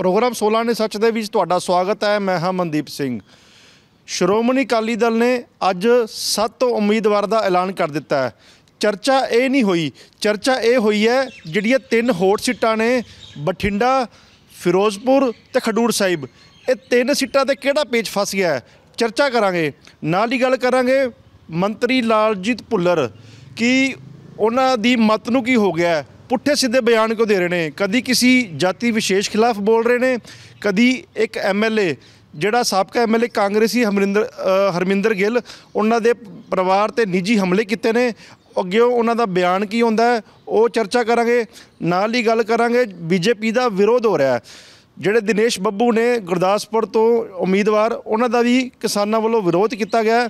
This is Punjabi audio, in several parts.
ਪ੍ਰੋਗਰਾਮ 16 ਨੇ ਸੱਚ ਦੇ ਵਿੱਚ ਤੁਹਾਡਾ ਸਵਾਗਤ ਹੈ ਮੈਂ ਹਾਂ ਮਨਦੀਪ ਸਿੰਘ ਸ਼੍ਰੋਮਣੀ ਅਕਾਲੀ ਦਲ ਨੇ ਅੱਜ 7 ਉਮੀਦਵਾਰ ਦਾ ਐਲਾਨ ਕਰ ਦਿੱਤਾ ਹੈ ਚਰਚਾ ਇਹ ਨਹੀਂ ਹੋਈ ਚਰਚਾ ਇਹ ਹੋਈ ਹੈ ਜਿਹੜੀਆਂ ਤਿੰਨ ਹੋਰ ਸੀਟਾਂ ਨੇ ਬਠਿੰਡਾ ਫਿਰੋਜ਼ਪੁਰ ਤੇ ਖਡੂਰ ਸਾਹਿਬ ਇਹ ਤਿੰਨ ਸੀਟਾਂ ਤੇ ਕਿਹੜਾ ਪੇਚ ਫਸ ਗਿਆ ਹੈ ਚਰਚਾ ਕਰਾਂਗੇ ਨਾਲ ਹੀ ਗੱਲ ਕਰਾਂਗੇ ਮੰਤਰੀ ਲਾਲਜੀਤ ਭੁੱਲਰ ਕੀ ਉਹਨਾਂ ਦੀ ਮਤ ਨੂੰ ਕੀ ਹੋ ਗਿਆ ਪੁੱਠੇ ਸਿੱਧੇ ਬਿਆਨ ਕਿਉਂ ਦੇ ਰਹੇ ਨੇ ਕਦੀ ਕਿਸੇ ਜਾਤੀ ਵਿਸ਼ੇਸ਼ ਖਿਲਾਫ ਬੋਲ ਰਹੇ ਨੇ ਕਦੀ ਇੱਕ ਐਮਐਲਏ ਜਿਹੜਾ ਸਾਬਕਾ ਐਮਐਲਏ ਕਾਂਗਰਸੀ ਹਰਮਿੰਦਰ ਹਰਮਿੰਦਰ ਗਿੱਲ ਉਹਨਾਂ ਦੇ ਪਰਿਵਾਰ ਤੇ ਨਿੱਜੀ ਹਮਲੇ ਕੀਤੇ ਨੇ ਅੱਗੇ ਉਹਨਾਂ ਦਾ ਬਿਆਨ ਕੀ ਹੁੰਦਾ ਉਹ ਚਰਚਾ ਕਰਾਂਗੇ ਨਾਲ ਹੀ ਗੱਲ ਕਰਾਂਗੇ ਬੀਜੇਪੀ ਦਾ ਵਿਰੋਧ ਹੋ ਰਿਹਾ ਹੈ ਜਿਹੜੇ ਦਿਨੇਸ਼ ਬੱਬੂ ਨੇ ਗੁਰਦਾਸਪੁਰ ਤੋਂ ਉਮੀਦਵਾਰ ਉਹਨਾਂ ਦਾ ਵੀ ਕਿਸਾਨਾਂ ਵੱਲੋਂ ਵਿਰੋਧ ਕੀਤਾ ਗਿਆ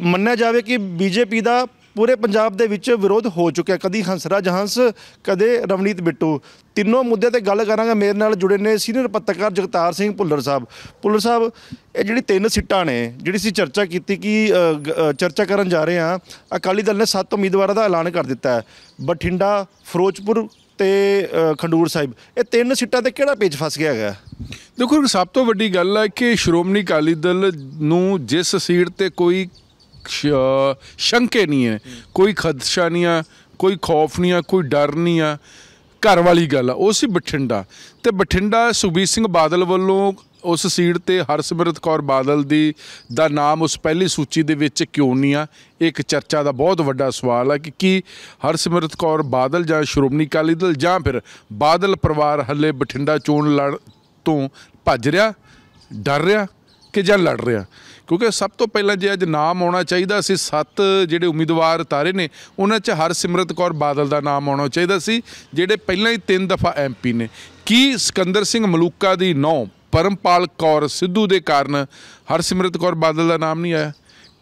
ਮੰਨਿਆ ਜਾਵੇ ਕਿ ਬੀਜੇਪੀ ਦਾ ਪੂਰੇ ਪੰਜਾਬ ਦੇ ਵਿੱਚ ਵਿਰੋਧ ਹੋ ਚੁੱਕਿਆ ਕਦੀ ਹੰਸਰਾ ਜਹਾਂਸ ਕਦੇ ਰਵਨੀਤ ਬਿੱਟੂ ਤਿੰਨੋਂ ਮੁੱਦੇ ਤੇ ਗੱਲ ਕਰਾਂਗਾ ਮੇਰੇ ਨਾਲ ਜੁੜੇ ਨੇ ਸੀਨੀਅਰ ਪੱਤਰਕਾਰ ਜਗਤਾਰ ਸਿੰਘ ਭੁੱਲਰ ਸਾਹਿਬ ਭੁੱਲਰ ਸਾਹਿਬ ਇਹ ਜਿਹੜੀ ਤਿੰਨ ਸਿੱਟਾਂ ਨੇ ਜਿਹੜੀ ਸੀ ਚਰਚਾ ਕੀਤੀ ਕਿ ਚਰਚਾ ਕਰਨ ਜਾ ਰਹੇ ਆ ਅਕਾਲੀ ਦਲ ਨੇ ਸੱਤ ਉਮੀਦਵਾਰਾਂ ਦਾ ਐਲਾਨ ਕਰ ਦਿੱਤਾ ਹੈ ਬਠਿੰਡਾ ਫਿਰੋਜ਼ਪੁਰ ਤੇ ਖੰਡੂਰ ਸਾਹਿਬ ਇਹ ਤਿੰਨ ਸਿੱਟਾਂ ਤੇ ਕਿਹੜਾ ਪੇਚ ਫਸ ਗਿਆ ਹੈਗਾ ਦੇਖੋ ਸਭ ਤੋਂ ਵੱਡੀ ਗੱਲ ਹੈ ਕਿ ਸ਼੍ਰੋਮਣੀ ਅਕਾਲੀ ਦਲ ਨੂੰ ਜਿਸ ਸੀਟ ਤੇ ਕੋਈ ਸ਼ੰਕੇ ਨਹੀਂ ਹੈ ਕੋਈ ਖਦਸ਼ਾ ਨਹੀਂ ਆ ਕੋਈ ਖੌਫ ਨਹੀਂ ਆ ਕੋਈ ਡਰ ਨਹੀਂ ਆ ਘਰ ਵਾਲੀ ਗੱਲ ਆ ਉਹ ਸੀ ਬਠਿੰਡਾ ਤੇ ਬਠਿੰਡਾ ਸੁਬੀਰ ਸਿੰਘ ਬਾਦਲ ਵੱਲੋਂ ਉਸ ਸੀਟ ਤੇ ਹਰਸਿਮਰਤ ਕੌਰ ਬਾਦਲ ਦੀ ਦਾ ਨਾਮ ਉਸ ਪਹਿਲੀ ਸੂਚੀ ਦੇ ਵਿੱਚ ਕਿਉਂ ਨਹੀਂ ਆ ਇੱਕ ਚਰਚਾ ਦਾ ਬਹੁਤ ਵੱਡਾ ਸਵਾਲ ਆ ਕਿ ਕੀ ਹਰਸਿਮਰਤ ਕੌਰ ਬਾਦਲ ਜਾਂ ਸ਼੍ਰੋਮਣੀ ਅਕਾਲੀ ਦਲ ਜਾਂ ਫਿਰ ਬਾਦਲ ਪਰਿਵਾਰ ਹੱਲੇ ਬਠਿੰਡਾ ਚੋਣ ਲੜ ਤੋਂ ਭੱਜ ਰਿਹਾ ਡਰ ਰਿਹਾ ਕਿ ਜਾਂ ਲੜ ਰਿਹਾ ਕਿਉਂਕਿ ਸਭ ਤੋਂ ਪਹਿਲਾਂ ਜੇ ਅੱਜ ਨਾਮ ਆਉਣਾ ਚਾਹੀਦਾ ਸੀ ਸੱਤ ਜਿਹੜੇ ਉਮੀਦਵਾਰ ਤਾਰੇ ਨੇ ਉਹਨਾਂ 'ਚ ਹਰਸਿਮਰਤ ਕੌਰ ਬਾਦਲ ਦਾ ਨਾਮ ਆਉਣਾ ਚਾਹੀਦਾ ਸੀ ਜਿਹੜੇ ਪਹਿਲਾਂ ਹੀ ਤਿੰਨ ਦਫਾ ਐਮਪੀ ਨੇ ਕੀ ਸਿਕੰਦਰ ਸਿੰਘ ਮਲੂਕਾ ਦੀ ਨੌ ਪਰਮਪਾਲ ਕੌਰ ਸਿੱਧੂ ਦੇ ਕਾਰਨ ਹਰਸਿਮਰਤ ਕੌਰ ਬਾਦਲ ਦਾ ਨਾਮ ਨਹੀਂ ਆਇਆ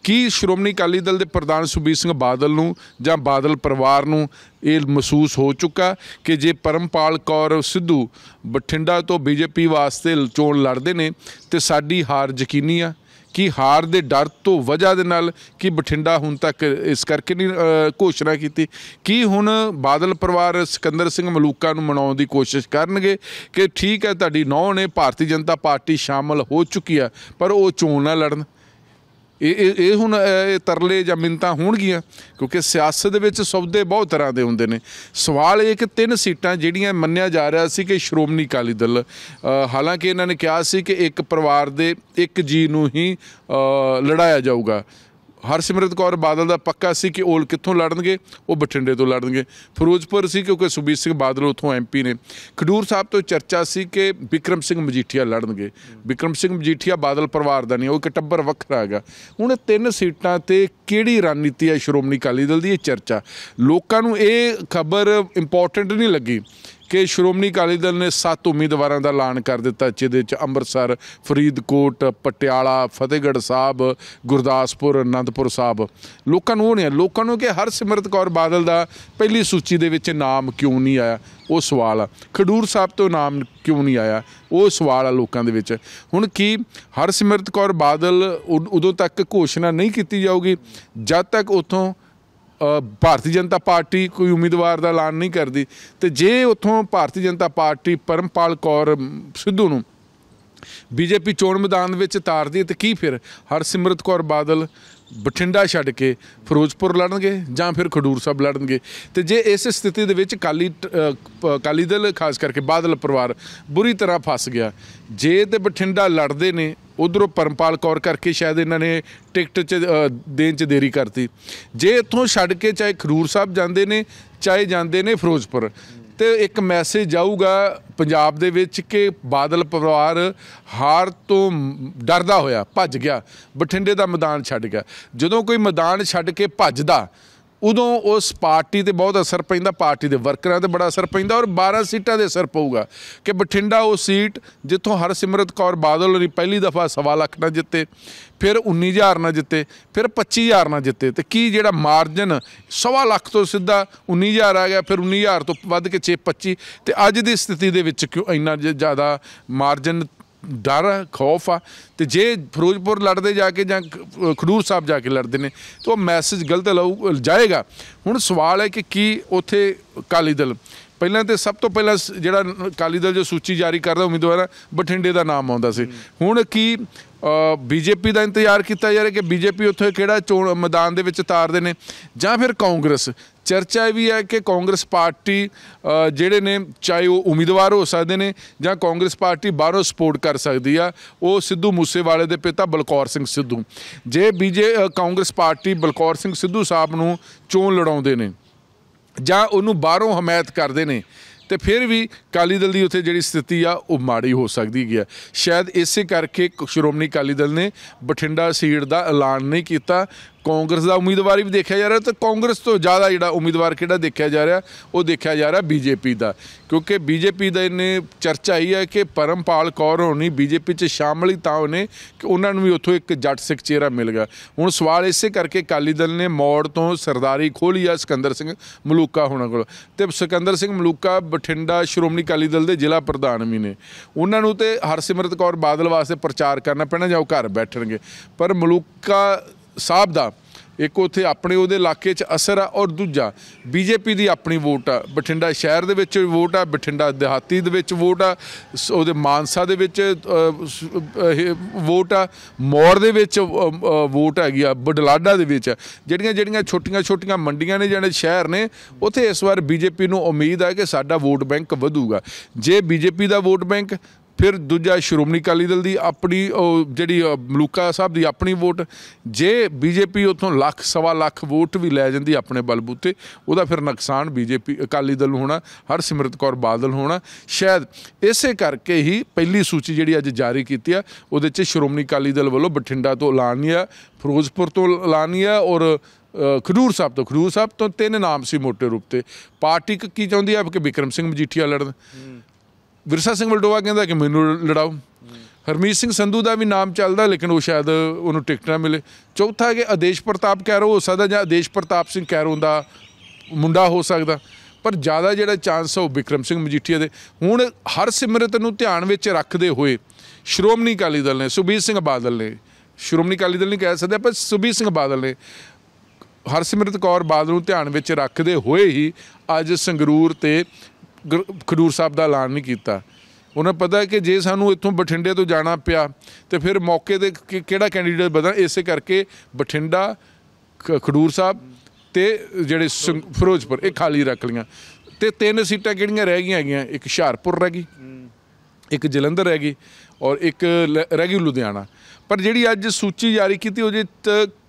ਕੀ ਸ਼੍ਰੋਮਣੀ ਅਕਾਲੀ ਦਲ ਦੇ ਪ੍ਰਧਾਨ ਸੁਬੀਰ ਸਿੰਘ ਬਾਦਲ ਨੂੰ ਜਾਂ ਬਾਦਲ ਪਰਿਵਾਰ ਨੂੰ ਇਹ ਮਹਿਸੂਸ ਹੋ ਚੁੱਕਾ ਕਿ ਜੇ ਪਰਮਪਾਲ ਕੌਰ ਸਿੱਧੂ ਬਠਿੰਡਾ ਤੋਂ ਬੀਜੇਪੀ ਵਾਸਤੇ ਚੋਣ ਲੜਦੇ ਨੇ ਤੇ ਸਾਡੀ ਹਾਰ ਯਕੀਨੀ ਆ ਕੀ ਹਾਰ ਦੇ ਡਰ ਤੋਂ ਵਜ੍ਹਾ ਦੇ ਨਾਲ ਕਿ ਬਠਿੰਡਾ ਹੁਣ ਤੱਕ ਇਸ ਕਰਕੇ ਨਹੀਂ ਘੋਸ਼ਣਾ ਕੀਤੀ ਕਿ ਹੁਣ ਬਾਦਲ ਪਰਿਵਾਰ ਸਿਕੰਦਰ ਸਿੰਘ ਮਲੂਕਾ ਨੂੰ ਮਨਾਉਣ ਦੀ ਕੋਸ਼ਿਸ਼ ਕਰਨਗੇ ਕਿ ਠੀਕ ਹੈ ਤੁਹਾਡੀ ਨੌ ਨੇ ਭਾਰਤੀ ਜਨਤਾ ਪਾਰਟੀ ਸ਼ਾਮਲ ਹੋ ਚੁੱਕੀ ਹੈ ਪਰ ਉਹ ਚੋਣ ਨਾ ਲੜਨ ਇਹ ਇਹ ਹੁਣ ਇਹ ਤਰਲੇ ਜਾਂ ਮਿੰਤਾ ਹੋਣਗੀਆਂ ਕਿਉਂਕਿ ਸਿਆਸਤ ਦੇ ਵਿੱਚ ਸੌਦੇ ਬਹੁਤ ਤਰ੍ਹਾਂ ਦੇ ਹੁੰਦੇ ਨੇ ਸਵਾਲ ਇਹ ਕਿ ਤਿੰਨ ਸੀਟਾਂ ਜਿਹੜੀਆਂ ਮੰਨਿਆ ਜਾ ਰਿਹਾ ਸੀ ਕਿ ਸ਼੍ਰੋਮਣੀ ਅਕਾਲੀ ਦਲ ਹਾਲਾਂਕਿ ਇਹਨਾਂ ਨੇ ਕਿਹਾ ਸੀ ਕਿ ਇੱਕ ਪਰਿਵਾਰ ਦੇ ਇੱਕ ਜੀ ਨੂੰ ਹੀ ਲੜਾਇਆ ਜਾਊਗਾ ਹਰਸਿਮਰਤ ਕੌਰ ਬਾਦਲ ਦਾ ਪੱਕਾ ਸੀ ਕਿ ਉਹ ਕਿੱਥੋਂ ਲੜਨਗੇ ਉਹ ਬਠਿੰਡੇ ਤੋਂ ਲੜਨਗੇ ਫਿਰੋਜ਼ਪੁਰ ਸੀ ਕਿਉਂਕਿ ਸੁਬੀਰ ਸਿੰਘ ਬਾਦਲ ਉਥੋਂ ਐਮਪੀ ਨੇ ਖਡੂਰ ਸਾਹਿਬ ਤੋਂ ਚਰਚਾ ਸੀ ਕਿ ਵਿਕਰਮ ਸਿੰਘ ਮਜੀਠੀਆ ਲੜਨਗੇ ਵਿਕਰਮ ਸਿੰਘ ਮਜੀਠੀਆ ਬਾਦਲ ਪਰਿਵਾਰ ਦਾ ਨਹੀਂ ਉਹ ਇੱਕ ਟੱਬਰ ਵੱਖਰਾ ਹੈਗਾ ਹੁਣ ਤਿੰਨ ਸੀਟਾਂ ਤੇ ਕਿਹੜੀ ਰਣਨੀਤੀ ਹੈ ਸ਼੍ਰੋਮਣੀ ਅਕਾਲੀ ਦਲ ਦੀ ਇਹ ਚਰਚਾ ਲੋਕਾਂ ਨੂੰ ਇਹ ਖਬਰ ਇੰਪੋਰਟੈਂਟ ਨਹੀਂ ਲੱਗੀ ਕਿ ਸ਼੍ਰੋਮਣੀ ਅਕਾਲੀ ਦਲ ਨੇ ਸੱਤ ਉਮੀਦਵਾਰਾਂ ਦਾ ਐਲਾਨ ਕਰ ਦਿੱਤਾ ਜਿਹਦੇ ਵਿੱਚ ਅੰਮ੍ਰਿਤਸਰ ਫਰੀਦਕੋਟ ਪਟਿਆਲਾ ਫਤਿਹਗੜ੍ਹ ਸਾਹਿਬ ਗੁਰਦਾਸਪੁਰ ਅਨੰਦਪੁਰ ਸਾਹਿਬ ਲੋਕਾਂ ਨੂੰ ਉਹ ਨਹੀਂ ਲੋਕਾਂ ਨੂੰ ਕਿ ਹਰ ਸਿਮਰਤ ਕੌਰ ਬਾਦਲ ਦਾ ਪਹਿਲੀ ਸੂਚੀ ਦੇ ਵਿੱਚ ਨਾਮ ਕਿਉਂ ਨਹੀਂ ਆਇਆ ਉਹ ਸਵਾਲ ਆ ਖਡੂਰ ਸਾਹਿਬ ਤੋਂ ਨਾਮ ਕਿਉਂ ਨਹੀਂ ਆਇਆ ਉਹ ਸਵਾਲ ਆ ਲੋਕਾਂ ਦੇ ਵਿੱਚ ਹੁਣ ਕੀ ਹਰ ਸਿਮਰਤ ਕੌਰ ਬਾਦਲ ਉਦੋਂ ਤੱਕ ਘੋਸ਼ਣਾ ਨਹੀਂ ਕੀਤੀ ਜਾਊਗੀ ਜਦ ਤੱਕ ਉਥੋਂ ਭਾਰਤੀ ਜਨਤਾ ਪਾਰਟੀ ਕੋਈ ਉਮੀਦਵਾਰ ਦਾ ਐਲਾਨ ਨਹੀਂ ਕਰਦੀ ਤੇ ਜੇ ਉੱਥੋਂ ਭਾਰਤੀ ਜਨਤਾ ਪਾਰਟੀ ਪਰਮਪਾਲ ਕੌਰ ਸਿੱਧੂ ਨੂੰ ਬੀਜੇਪੀ ਚੋਣ ਮੈਦਾਨ ਵਿੱਚ ਤਾਰਦੀ ਤੇ ਕੀ ਫਿਰ ਹਰਸਿਮਰਤ ਕੌਰ ਬਾਦਲ ਬਠਿੰਡਾ ਛੱਡ ਕੇ ਫਿਰੋਜ਼ਪੁਰ ਲੜਨਗੇ ਜਾਂ ਫਿਰ ਖਡੂਰ ਸਾਹਿਬ ਲੜਨਗੇ ਤੇ ਜੇ ਇਸ ਸਥਿਤੀ ਦੇ ਵਿੱਚ ਕਾਲੀ ਕਾਲੀ ਦਲ ਖਾਸ ਕਰਕੇ ਬਾਦਲ ਪਰਿਵਾਰ ਬੁਰੀ ਤਰ੍ਹਾਂ ਫਸ ਗਿਆ ਜੇ ਤੇ ਬਠਿੰਡਾ ਲੜਦੇ ਨੇ ਉਧਰੋਂ ਪਰਮਪਾਲ ਕੌਰ ਕਰਕੇ ਸ਼ਾਇਦ ਇਹਨਾਂ ਨੇ ਟਿਕਟ ਚ ਦੇਣ ਚ ਦੇਰੀ ਕਰਤੀ ਜੇ ਇੱਥੋਂ ਛੱਡ ਕੇ ਚਾਹੇ ਖਡੂਰ ਸਾਹਿਬ ਜਾਂਦੇ ਨੇ ਚਾਹੇ ਜਾਂਦੇ ਨੇ ਫਿਰੋਜ਼ਪੁਰ ਤੇ ਇੱਕ ਮੈਸੇਜ ਜਾਊਗਾ ਪੰਜਾਬ ਦੇ ਵਿੱਚ ਕਿ ਬਾਦਲ ਪਰਿਵਾਰ ਹਾਰ ਤੋਂ ਡਰਦਾ ਹੋਇਆ ਭੱਜ ਗਿਆ ਬਠਿੰਡੇ ਦਾ ਮੈਦਾਨ ਛੱਡ ਗਿਆ ਜਦੋਂ ਕੋਈ ਮੈਦਾਨ ਛੱਡ ਕੇ ਭੱਜਦਾ ਉਦੋਂ ਉਸ ਪਾਰਟੀ ਤੇ ਬਹੁਤ ਅਸਰ ਪੈਂਦਾ ਪਾਰਟੀ ਦੇ ਵਰਕਰਾਂ ਤੇ ਬੜਾ ਅਸਰ ਪੈਂਦਾ ਔਰ 12 ਸੀਟਾਂ ਦੇ ਅਸਰ ਪਊਗਾ ਕਿ ਬਠਿੰਡਾ ਉਹ ਸੀਟ ਜਿੱਥੋਂ ਹਰਸਿਮਰਤ ਕੌਰ ਬਾਦਲ ਨੇ ਪਹਿਲੀ ਦਫਾ ਸਵਾ ਲੱਖ ਨਾਲ ਜਿੱਤੇ ਫਿਰ 19000 ਨਾਲ ਜਿੱਤੇ ਫਿਰ 25000 ਨਾਲ ਜਿੱਤੇ ਤੇ ਕੀ ਜਿਹੜਾ ਮਾਰਜਨ ਸਵਾ ਲੱਖ ਤੋਂ ਸਿੱਧਾ 19000 ਆ ਗਿਆ ਫਿਰ 19000 ਤੋਂ ਵੱਧ ਕੇ 6 25 ਤੇ ਅੱਜ ਦੀ ਸਥਿਤੀ ਦੇ ਵਿੱਚ ਕਿਉਂ ਇੰਨਾ ਜ਼ਿਆਦਾ ਮਾਰਜਨ ਡਰ ਖੌਫ ਆ ਤੇ ਜੇ ਫਿਰੋਜ਼ਪੁਰ ਲੜਦੇ ਜਾ ਕੇ ਜਾਂ ਖਡੂਰ ਸਾਹਿਬ ਜਾ ਕੇ ਲੜਦੇ ਨੇ ਤਾਂ ਉਹ ਮੈਸੇਜ ਗਲਤ ਜਾਏਗਾ ਹੁਣ ਸਵਾਲ ਹੈ ਕਿ ਕੀ ਉਥੇ ਕਾਲੀ ਦਲ ਪਹਿਲਾਂ ਤੇ ਸਭ ਤੋਂ ਪਹਿਲਾਂ ਜਿਹੜਾ ਅਕਾਲੀ ਦਲ ਜੋ ਸੂਚੀ ਜਾਰੀ ਕਰਦਾ ਉਮੀਦਵਾਰਾਂ ਬਠਿੰਡੇ ਦਾ ਨਾਮ ਆਉਂਦਾ ਸੀ ਹੁਣ ਕੀ ਬੀਜੇਪੀ ਦਾ ਇੰਤਜ਼ਾਰ ਕੀਤਾ ਜਾ ਰਿਹਾ ਕਿ ਬੀਜੇਪੀ ਉੱਥੇ ਕਿਹੜਾ ਚੋਣ ਮੈਦਾਨ ਦੇ ਵਿੱਚ ਉਤਾਰਦੇ ਨੇ ਜਾਂ ਫਿਰ ਕਾਂਗਰਸ ਚਰਚਾ ਵੀ ਹੈ ਕਿ ਕਾਂਗਰਸ ਪਾਰਟੀ ਜਿਹੜੇ ਨੇ ਚਾਹੇ ਉਹ ਉਮੀਦਵਾਰ ਹੋ ਸਕਦੇ ਨੇ ਜਾਂ ਕਾਂਗਰਸ ਪਾਰਟੀ ਬਾਹਰੋਂ ਸਪੋਰਟ ਕਰ ਸਕਦੀ ਆ ਉਹ ਸਿੱਧੂ ਮੂਸੇਵਾਲੇ ਦੇ ਪਿਤਾ ਬਲਕੌਰ ਸਿੰਘ ਸਿੱਧੂ ਜੇ ਬੀਜੇ ਕਾਂਗਰਸ ਪਾਰਟੀ ਬਲਕੌਰ ਸਿੰਘ ਸਿੱਧੂ ਸਾਹਿਬ ਨੂੰ ਚੋਣ ਲੜਾਉਂਦੇ ਨੇ ਜਾਂ ਉਹਨੂੰ ਬਾਹਰੋਂ ਹਮਾਇਤ ਕਰਦੇ ਨੇ ਤੇ ਫਿਰ ਵੀ ਕਾਲੀ ਦਲ ਦੀ ਉੱਥੇ ਜਿਹੜੀ ਸਥਿਤੀ ਆ ਉਹ ਮਾੜੀ ਹੋ ਸਕਦੀ ਗਿਆ ਸ਼ਾਇਦ ਇਸੇ ਕਰਕੇ ਸ਼੍ਰੋਮਣੀ ਕਾਲੀ ਦਲ ਨੇ ਬਠਿੰਡਾ ਸੀਟ ਦਾ ਐਲਾਨ ਨਹੀਂ ਕੀਤਾ ਕਾਂਗਰਸ ਦਾ ਉਮੀਦਵਾਰ ਵੀ ਦੇਖਿਆ ਜਾ ਰਿਹਾ ਤੇ ਕਾਂਗਰਸ ਤੋਂ ਜ਼ਿਆਦਾ ਜਿਹੜਾ ਉਮੀਦਵਾਰ ਕਿਹੜਾ ਦੇਖਿਆ ਜਾ ਰਿਹਾ ਉਹ ਦੇਖਿਆ ਜਾ ਰਿਹਾ ਬੀਜੇਪੀ ਦਾ ਕਿਉਂਕਿ ਬੀਜੇਪੀ ਦਾ ਇਹਨੇ ਚਰਚਾ ਹੀ ਹੈ ਕਿ ਪਰਮਪਾਲ ਕੌਰ ਹੋਣੀ ਬੀਜੇਪੀ 'ਚ ਸ਼ਾਮਲ ਹੀ ਤਾਂ ਉਹਨੇ ਕਿ ਉਹਨਾਂ ਨੂੰ ਵੀ ਉੱਥੋਂ ਇੱਕ ਜੱਟ ਸਿੱਖ ਚਿਹਰਾ ਮਿਲ ਗਿਆ ਹੁਣ ਸਵਾਲ ਇਸੇ ਕਰਕੇ ਕਾਲੀ ਦਲ ਨੇ ਮੌੜ ਤੋਂ ਸਰਦਾਰੀ ਖੋਲੀ ਆ ਸਿਕੰਦਰ ਸਿੰਘ ਮਲੂਕਾ ਹੋਣਾਂ ਕੋਲ ਤੇ ਸਿਕੰਦਰ ਸਿੰਘ ਮਲੂਕਾ ਬਠਿੰਡਾ ਸ਼੍ਰੋਮਣੀ ਕਾਲੀ ਦਲ ਦੇ ਜ਼ਿਲ੍ਹਾ ਪ੍ਰਧਾਨ ਵੀ ਨੇ ਉਹਨਾਂ ਨੂੰ ਤੇ ਹਰਸਿਮਰਤ ਕੌਰ ਬਾਦਲ ਵਾਸਤੇ ਪ੍ਰਚਾਰ ਕਰਨਾ ਪੈਣਾ ਜਾਂ ਉਹ ਘਰ ਬੈਠਣਗੇ ਪਰ ਮਲੂਕਾ ਸਾਹਿਬ ਦਾ ਇੱਕ ਉਥੇ ਆਪਣੇ ਉਹਦੇ ਇਲਾਕੇ 'ਚ ਅਸਰ ਆ ਔਰ ਦੂਜਾ ਬੀਜੇਪੀ ਦੀ ਆਪਣੀ ਵੋਟ ਆ ਬਠਿੰਡਾ ਸ਼ਹਿਰ ਦੇ ਵਿੱਚ ਵੋਟ ਆ ਬਠਿੰਡਾ ਦਿਹਾਤੀ ਦੇ ਵਿੱਚ ਵੋਟ ਆ ਉਹਦੇ ਮਾਨਸਾ ਦੇ ਵਿੱਚ ਵੋਟ ਆ ਮੌਰ ਦੇ ਵਿੱਚ ਵੋਟ ਹੈਗੀ ਆ ਬਡਲਾਡਾ ਦੇ ਵਿੱਚ ਜਿਹੜੀਆਂ ਜਿਹੜੀਆਂ ਛੋਟੀਆਂ ਛੋਟੀਆਂ ਮੰਡੀਆਂ ਨੇ ਜਿਹੜੇ ਸ਼ਹਿਰ ਨੇ ਉਥੇ ਇਸ ਵਾਰ ਬੀਜੇਪੀ ਨੂੰ ਉਮੀਦ ਆ ਕਿ ਸਾਡਾ ਵੋਟ ਬੈਂਕ ਵਧੂਗਾ ਜੇ ਬੀਜੇਪੀ ਦਾ ਵੋਟ ਬੈਂਕ ਫਿਰ ਦੂਜਾ ਸ਼੍ਰੋਮਣੀ ਅਕਾਲੀ ਦਲ ਦੀ ਆਪਣੀ ਜਿਹੜੀ ਮਲੂਕਾ ਸਾਹਿਬ ਦੀ ਆਪਣੀ ਵੋਟ ਜੇ ਬੀਜੇਪੀ ਉਥੋਂ ਲੱਖ ਸਵਾ ਲੱਖ ਵੋਟ ਵੀ ਲੈ ਜਾਂਦੀ ਆਪਣੇ ਬਲਬੂਤੇ ਉਹਦਾ ਫਿਰ ਨੁਕਸਾਨ ਬੀਜੇਪੀ ਅਕਾਲੀ ਦਲ ਨੂੰ ਹੋਣਾ ਹਰ ਸਿਮਰਤ ਕੌਰ ਬਾਦਲ ਹੋਣਾ ਸ਼ਾਇਦ ਇਸੇ ਕਰਕੇ ਹੀ ਪਹਿਲੀ ਸੂਚੀ ਜਿਹੜੀ ਅੱਜ ਜਾਰੀ ਕੀਤੀ ਆ ਉਹਦੇ 'ਚ ਸ਼੍ਰੋਮਣੀ ਅਕਾਲੀ ਦਲ ਵੱਲੋਂ ਬਠਿੰਡਾ ਤੋਂ ਐਲਾਨੀਆ ਫਿਰੋਜ਼ਪੁਰ ਤੋਂ ਐਲਾਨੀਆ ਔਰ ਖਡੂਰ ਸਾਹਿਬ ਤੋਂ ਖਡੂਰ ਸਾਹਿਬ ਤੋਂ ਤਿੰਨ ਨਾਮ ਸੀ ਮੋਟੇ ਰੂਪ ਤੇ ਪਾਰਟੀ ਕੀ ਚਾਹੁੰਦੀ ਹੈ ਕਿ ਵਿਕਰਮ ਸਿੰਘ ਮਜੀਠੀਆ ਲੜਨ ਵਿਰਸਾ ਸਿੰਘ ਵਲਡੋਵਾ ਕਹਿੰਦਾ ਕਿ ਮੈਨੂੰ ਲੜਾਓ ਹਰਮੀਤ ਸਿੰਘ ਸੰਧੂ ਦਾ ਵੀ ਨਾਮ ਚੱਲਦਾ ਲੇਕਿਨ ਉਹ ਸ਼ਾਇਦ ਉਹਨੂੰ ਟਿਕਟ ਨਾ ਮਿਲੇ ਚੌਥਾ ਕਿ ਆਦੇਸ਼ ਪ੍ਰਤਾਪ ਕੈਰੋ ਹੋ ਸਕਦਾ ਜਾਂ ਆਦੇਸ਼ ਪ੍ਰਤਾਪ ਸਿੰਘ ਕੈਰੋ ਦਾ ਮੁੰਡਾ ਹੋ ਸਕਦਾ ਪਰ ਜ਼ਿਆਦਾ ਜਿਹੜਾ ਚਾਂਸ ਹੈ ਉਹ ਵਿਕਰਮ ਸਿੰਘ ਮਜੀਠੀਆ ਦੇ ਹੁਣ ਹਰ ਸਿਮਰਤ ਨੂੰ ਧਿਆਨ ਵਿੱਚ ਰੱਖਦੇ ਹੋਏ ਸ਼੍ਰੋਮਣੀ ਅਕਾਲੀ ਦਲ ਨੇ ਸੁਬੀਰ ਸਿੰਘ ਬਾਦਲ ਨੇ ਸ਼੍ਰੋਮਣੀ ਅਕਾਲੀ ਦਲ ਨਹੀਂ ਕਹਿ ਸਕਦੇ ਪਰ ਸੁਬੀਰ ਸਿੰਘ ਬਾਦਲ ਨੇ ਹਰਸਿਮਰਤ ਕੌਰ ਬਾਦਲ ਨੂੰ ਧਿਆਨ ਵਿੱਚ ਰੱਖਦੇ ਹੋਏ ਹੀ ਅੱਜ ਸੰਗਰੂਰ ਤੇ ਖਡੂਰ ਸਾਹਿਬ ਦਾ ਐਲਾਨ ਨਹੀਂ ਕੀਤਾ ਉਹਨਾਂ ਪਤਾ ਕਿ ਜੇ ਸਾਨੂੰ ਇੱਥੋਂ ਬਠਿੰਡੇ ਤੋਂ ਜਾਣਾ ਪਿਆ ਤੇ ਫਿਰ ਮੌਕੇ ਤੇ ਕਿਹੜਾ ਕੈਂਡੀਡੇਟ ਬਦਲ ਇਸੇ ਕਰਕੇ ਬਠਿੰਡਾ ਖਡੂਰ ਸਾਹਿਬ ਤੇ ਜਿਹੜੇ ਫਿਰੋਜ਼ਪੁਰ ਇਹ ਖਾਲੀ ਰੱਖ ਲੀਆਂ ਤੇ ਤਿੰਨ ਸੀਟਾਂ ਕਿਹੜੀਆਂ ਰਹਿ ਗਈਆਂ ਹੈਗੀਆਂ ਇੱਕ ਹੁਸ਼ਿਆਰਪੁਰ ਰਹਿ ਗਈ ਇੱਕ ਜਲੰਧਰ ਰਹਿ ਗਈ ਔਰ ਇੱਕ ਰਹਿ ਗਈ ਲੁਧਿਆਣਾ ਪਰ ਜਿਹੜੀ ਅੱਜ ਸੂਚੀ ਜਾਰੀ ਕੀਤੀ ਉਹਦੇ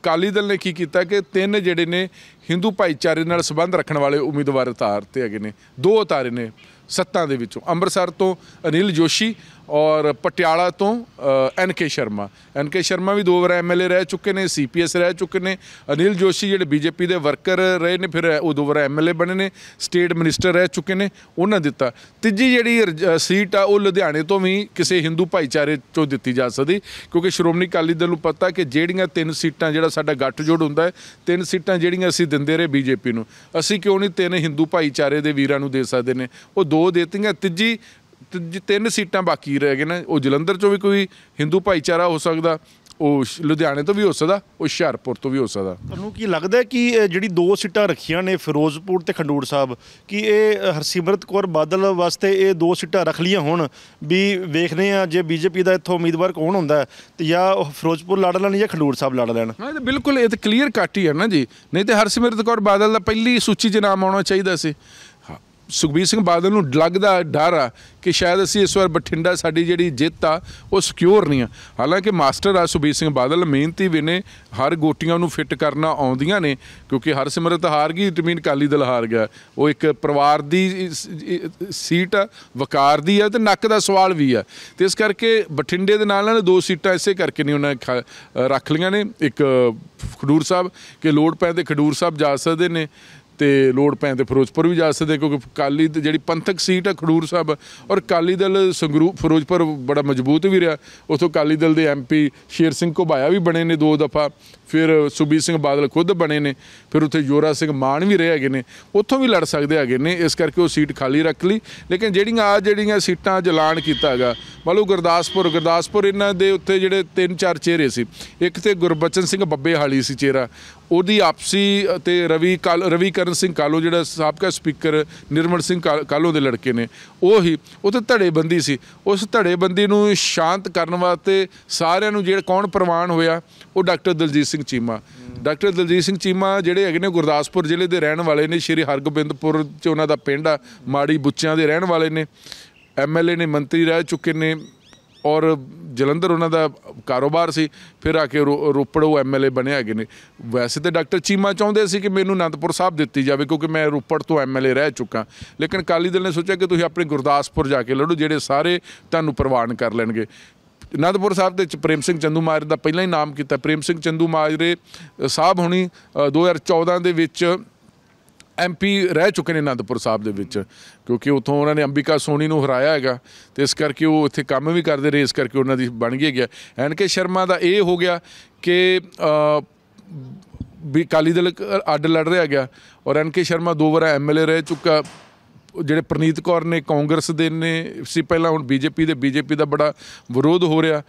ਅਕਾਲੀ ਦਲ ਨੇ ਕੀ ਕੀਤਾ ਕਿ ਤਿੰਨ ਜਿਹੜੇ ਨੇ ਹਿੰਦੂ ਭਾਈਚਾਰੇ ਨਾਲ ਸੰਬੰਧ ਰੱਖਣ ਵਾਲੇ ਉਮੀਦਵਾਰ ਉਤਾਰਤੇ ਹੈਗੇ ਨੇ ਦੋ ਉਤਾਰੇ ਨੇ ਸੱਤਾਂ ਦੇ ਵਿੱਚੋਂ ਅੰਮ੍ਰਿਤਸਰ ਤੋਂ ਅਨਿਲ ਜੋਸ਼ੀ ਔਰ ਪਟਿਆਲਾ ਤੋਂ ਐਨ ਕੇ ਸ਼ਰਮਾ ਐਨ ਕੇ ਸ਼ਰਮਾ ਵੀ ਦੋ ਵਾਰ ਐਮਐਲਏ ਰਹਿ ਚੁੱਕੇ ਨੇ ਸੀਪੀਐਸ ਰਹਿ ਚੁੱਕੇ ਨੇ ਅਨਿਲ ਜੋਸ਼ੀ ਜਿਹੜੇ ਬੀਜੇਪੀ ਦੇ ਵਰਕਰ ਰਹੇ ਨੇ ਫਿਰ ਉਹ ਦੋ ਵਾਰ ਐਮਐਲਏ ਬਣੇ ਨੇ ਸਟੇਟ ਮਿਨਿਸਟਰ ਰਹਿ ਚੁੱਕੇ ਨੇ ਉਹਨਾਂ ਦਿੱਤਾ ਤੀਜੀ ਜਿਹੜੀ ਸੀਟ ਆ ਉਹ ਲੁਧਿਆਣੇ ਤੋਂ ਵੀ ਕਿਸੇ ਹਿੰਦੂ ਭਾਈਚਾਰੇ ਚੋਂ ਦਿੱਤੀ ਜਾ ਸਕਦੀ ਕਿਉਂਕਿ ਸ਼੍ਰੋਮਣੀ ਅਕਾਲੀ ਦਲ ਨੂੰ ਪਤਾ ਕਿ ਜਿਹੜੀਆਂ ਤਿੰਨ ਸੀਟਾਂ ਜਿਹੜਾ ਸਾਡਾ ਗੱਠਜੋੜ ਹੁੰਦਾ ਹੈ ਤਿੰਨ ਸੀਟਾਂ ਜਿਹੜੀਆਂ ਅਸੀਂ ਦਿੰਦੇ ਰਹੇ ਬੀਜੇਪੀ ਨੂੰ ਅਸੀਂ ਕਿਉਂ ਨਹੀਂ ਤਿੰਨ ਹਿੰਦੂ ਭਾਈਚਾਰੇ ਦੇ ਵੀਰਾਂ ਨੂੰ ਦੇ ਸਕਦੇ ਨੇ ਉਹ ਦੋ ਦਿੱਤੀਆਂ ਤੀਜੀ ਜੇ ਤਿੰਨ ਸੀਟਾਂ ਬਾਕੀ ਰਹਿ ਗਏ ਨਾ ਉਹ ਜਲੰਧਰ ਚੋਂ ਵੀ ਕੋਈ ਹਿੰਦੂ ਭਾਈਚਾਰਾ ਹੋ ਸਕਦਾ ਉਹ ਲੁਧਿਆਣੇ ਤੋਂ ਵੀ ਹੋ ਸਕਦਾ ਉਹ ਹੁਸ਼ਿਆਰਪੁਰ ਤੋਂ ਵੀ ਹੋ ਸਕਦਾ ਤੁਹਾਨੂੰ ਕੀ ਲੱਗਦਾ ਕਿ ਜਿਹੜੀ ਦੋ ਸੀਟਾਂ ਰੱਖੀਆਂ ਨੇ ਫਿਰੋਜ਼ਪੁਰ ਤੇ ਖੰਡੂਰ ਸਾਹਿਬ ਕਿ ਇਹ ਹਰਸਿਮਰਤ ਕੌਰ ਬਾਦਲ ਵਾਸਤੇ ਇਹ ਦੋ ਸੀਟਾਂ ਰੱਖ ਲੀਆਂ ਹੁਣ ਵੀ ਵੇਖਦੇ ਆ ਜੇ ਬੀਜੇਪੀ ਦਾ ਇੱਥੋਂ ਉਮੀਦਵਾਰ ਕੌਣ ਹੁੰਦਾ ਤੇ ਜਾਂ ਉਹ ਫਿਰੋਜ਼ਪੁਰ ਲੜ ਲੈਣ ਜਾਂ ਖੰਡੂਰ ਸਾਹਿਬ ਲੜ ਲੈਣ ਹਾਂ ਇਹ ਬਿਲਕੁਲ ਇਹ ਤਾਂ ਕਲੀਅਰ ਕੱਟ ਹੀ ਹੈ ਨਾ ਜੀ ਨਹੀਂ ਤੇ ਹਰਸਿਮਰਤ ਕੌਰ ਬਾਦਲ ਦਾ ਪਹਿਲੀ ਸੂਚੀ 'ਚ ਨਾਮ ਆਉਣਾ ਚਾਹੀਦਾ ਸੀ ਸੁਖਬੀਰ ਸਿੰਘ ਬਾਦਲ ਨੂੰ ਲੱਗਦਾ ਡਰ ਆ ਕਿ ਸ਼ਾਇਦ ਅਸੀਂ ਇਸ ਵਾਰ ਬਠਿੰਡਾ ਸਾਡੀ ਜਿਹੜੀ ਜਿੱਤ ਆ ਉਹ ਸਿਕਿਉਰ ਨਹੀਂ ਆ ਹਾਲਾਂਕਿ ਮਾਸਟਰ ਆ ਸੁਖਬੀਰ ਸਿੰਘ ਬਾਦਲ ਮਿਹਨਤੀ ਵੀ ਨੇ ਹਰ ਗੋਟੀਆਂ ਨੂੰ ਫਿੱਟ ਕਰਨਾ ਆਉਂਦੀਆਂ ਨੇ ਕਿਉਂਕਿ ਹਰ ਸਿਮਰਤ ਹਾਰ ਗਈ ਜਮੀਨ ਕਾਲੀ ਦਲ ਹਾਰ ਗਿਆ ਉਹ ਇੱਕ ਪਰਿਵਾਰ ਦੀ ਸੀਟ ਆ ਵਕਾਰ ਦੀ ਆ ਤੇ ਨੱਕ ਦਾ ਸਵਾਲ ਵੀ ਆ ਤੇ ਇਸ ਕਰਕੇ ਬਠਿੰਡੇ ਦੇ ਨਾਲ ਨਾਲ ਦੋ ਸੀਟਾਂ ਇਸੇ ਕਰਕੇ ਨਹੀਂ ਉਹਨਾਂ ਰੱਖ ਲੀਆਂ ਨੇ ਇੱਕ ਖਡੂਰ ਸਾਹਿਬ ਕਿ ਲੋੜ ਪੈ ਤੇ ਖਡੂਰ ਸਾਹਿਬ ਜਾ ਸਕਦੇ ਨੇ ਤੇ ਲੋੜ ਪੈਣ ਤੇ ਫਿਰੋਜ਼ਪੁਰ ਵੀ ਜਾ ਸਕਦੇ ਕਿਉਂਕਿ ਕਾਲੀ ਜਿਹੜੀ ਪੰਥਕ ਸੀਟ ਹੈ ਖਡੂਰ ਸਾਹਿਬ ਔਰ ਕਾਲੀ ਦਲ ਸੰਗਰੂਪ ਫਿਰੋਜ਼ਪੁਰ ਬੜਾ ਮਜ਼ਬੂਤ ਵੀ ਰਿਹਾ ਉਥੋਂ ਕਾਲੀ ਦਲ ਦੇ ਐਮਪੀ ਸ਼ੇਰ ਸਿੰਘ ਘੁਬਾਇਆ ਵੀ ਬਣੇ ਨੇ ਦੋ ਦਫਾ ਫਿਰ ਸੁਬੀਰ ਸਿੰਘ ਬਾਦਲ ਖੁਦ ਬਣੇ ਨੇ ਫਿਰ ਉਥੇ ਜੋਰਾ ਸਿੰਘ ਮਾਨ ਵੀ ਰਹੇ ਹੈਗੇ ਨੇ ਉਥੋਂ ਵੀ ਲੜ ਸਕਦੇ ਹੈਗੇ ਨੇ ਇਸ ਕਰਕੇ ਉਹ ਸੀਟ ਖਾਲੀ ਰੱਖ ਲਈ ਲੇਕਿਨ ਜਿਹੜੀਆਂ ਆ ਜਿਹੜੀਆਂ ਸੀਟਾਂ ਜਲਾਨ ਕੀਤਾ ਹੈਗਾ ਮਾਲੂ ਗੁਰਦਾਸਪੁਰ ਗੁਰਦਾਸਪੁਰ ਇਹਨਾਂ ਦੇ ਉੱਤੇ ਜਿਹੜੇ ਤਿੰਨ ਚਾਰ ਚਿਹਰੇ ਸੀ ਇੱਕ ਤੇ ਗੁਰਬਚਨ ਸਿੰਘ ਬੱਬੇ ਹਾਲੀ ਸੀ ਚਿਹਰਾ ਉਹਦੀ ਆਪਸੀ ਤੇ ਰਵੀ ਕਾਲ ਰਵੀਕਰਨ ਸਿੰਘ ਕਾਲੋ ਜਿਹੜਾ ਸਾਬਕਾ ਸਪੀਕਰ ਨਿਰਮਲ ਸਿੰਘ ਕਾਲੋ ਦੇ ਲੜਕੇ ਨੇ ਉਹ ਹੀ ਉਹ ਤੇ ਧੜੇਬੰਦੀ ਸੀ ਉਸ ਧੜੇਬੰਦੀ ਨੂੰ ਸ਼ਾਂਤ ਕਰਨ ਵਾਸਤੇ ਸਾਰਿਆਂ ਨੂੰ ਜਿਹੜਾ ਕੌਣ ਪ੍ਰਵਾਨ ਹੋਇਆ ਉਹ ਡਾਕਟਰ ਦਲਜੀਤ ਸਿੰਘ ਚੀਮਾ ਡਾਕਟਰ ਦਲਜੀਤ ਸਿੰਘ ਚੀਮਾ ਜਿਹੜੇ ਹੈਗੇ ਨੇ ਗੁਰਦਾਸਪੁਰ ਜ਼ਿਲ੍ਹੇ ਦੇ ਰਹਿਣ ਵਾਲੇ ਨੇ ਸ਼੍ਰੀ ਹਰਗੋਬਿੰਦਪੁਰ ਚ ਉਹਨਾਂ ਦਾ ਪਿੰਡ ਆ ਮਾੜੀ ਬੁੱਚਿਆਂ ਦੇ ਰਹਿਣ ਵਾਲੇ ਨੇ ਐਮਐਲਏ ਨੇ ਮੰਤਰੀ ਰਹਿ ਚੁੱਕੇ ਨੇ ਔਰ ਜਲੰਧਰ ਉਹਨਾਂ ਦਾ ਕਾਰੋਬਾਰ ਸੀ ਫਿਰ ਆ ਕੇ ਰੋਪੜ ਉਹ ਐਮਐਲਏ ਬਣੇ ਹੈਗੇ ਨੇ ਵੈਸੇ ਤੇ ਡਾਕਟਰ ਚੀਮਾ ਚਾਹੁੰਦੇ ਸੀ ਕਿ ਮੈਨੂੰ ਅਨੰਦਪੁਰ ਸਾਹਿਬ ਦਿੱਤੀ ਜਾਵੇ ਕਿਉਂਕਿ ਮੈਂ ਰੋਪੜ ਤੋਂ ਐਮਐਲਏ ਰਹਿ ਚੁੱਕਾ ਲੇਕਿਨ ਕਾਲੀ ਦਲ ਨੇ ਸੋਚਿਆ ਕਿ ਤੁਸੀਂ ਆਪਣੇ ਗੁਰਦਾਸਪੁਰ ਜਾ ਕੇ ਲੜੋ ਜਿਹੜੇ ਸਾਰੇ ਤੁਹਾਨੂੰ ਪ੍ਰਵਾਨ ਕਰ ਲੈਣਗੇ ਅਨੰਦਪੁਰ ਸਾਹਿਬ ਦੇ ਵਿੱਚ ਪ੍ਰੇਮ ਸਿੰਘ ਚੰਦੂ ਮਾਜਰੇ ਦਾ ਪਹਿਲਾਂ ਹੀ ਨਾਮ ਕੀਤਾ ਪ੍ਰੇਮ ਸਿੰਘ ਚੰਦੂ ਮਾਜਰੇ ਸਾਹਿਬ ਹੁਣੀ 2014 ਦੇ ਵਿੱਚ ਐਮਪੀ ਰਹਿ ਚੁੱਕੇ ਨੇ ਅਨੰਦਪੁਰ ਸਾਹਿਬ ਦੇ ਵਿੱਚ ਕਿਉਂਕਿ ਉੱਥੋਂ ਉਹਨਾਂ ਨੇ ਅੰਬਿਕਾ ਸੋਨੀ ਨੂੰ ਹਰਾਇਆ ਹੈਗਾ ਤੇ ਇਸ ਕਰਕੇ ਉਹ ਇੱਥੇ ਕੰਮ ਵੀ ਕਰਦੇ ਰਹੇ ਇਸ ਕਰਕੇ ਉਹਨਾਂ ਦੀ ਬਣ ਗਈ ਗਿਆ ਐਨਕੇ ਸ਼ਰਮਾ ਦਾ ਇਹ ਹੋ ਗਿਆ ਕਿ ਵੀ ਕਾਲੀ ਦਲ ਅੱਡ ਲੜ ਰਿਹਾ ਗਿਆ ਔਰ ਐਨਕੇ ਸ਼ਰਮਾ ਦੋ ਵਾਰ ਐਮਐਲਏ ਰਹਿ ਚੁੱਕਾ ਜਿਹੜੇ ਪ੍ਰਨੀਤ ਕੌਰ ਨੇ ਕਾਂਗਰਸ ਦੇ ਨੇ ਸੀ ਪਹਿਲਾਂ ਹੁਣ ਬੀਜੇਪੀ ਦੇ ਬੀਜੇਪੀ ਦਾ ਬੜਾ ਵਿਰੋਧ ਹੋ ਰਿਹਾ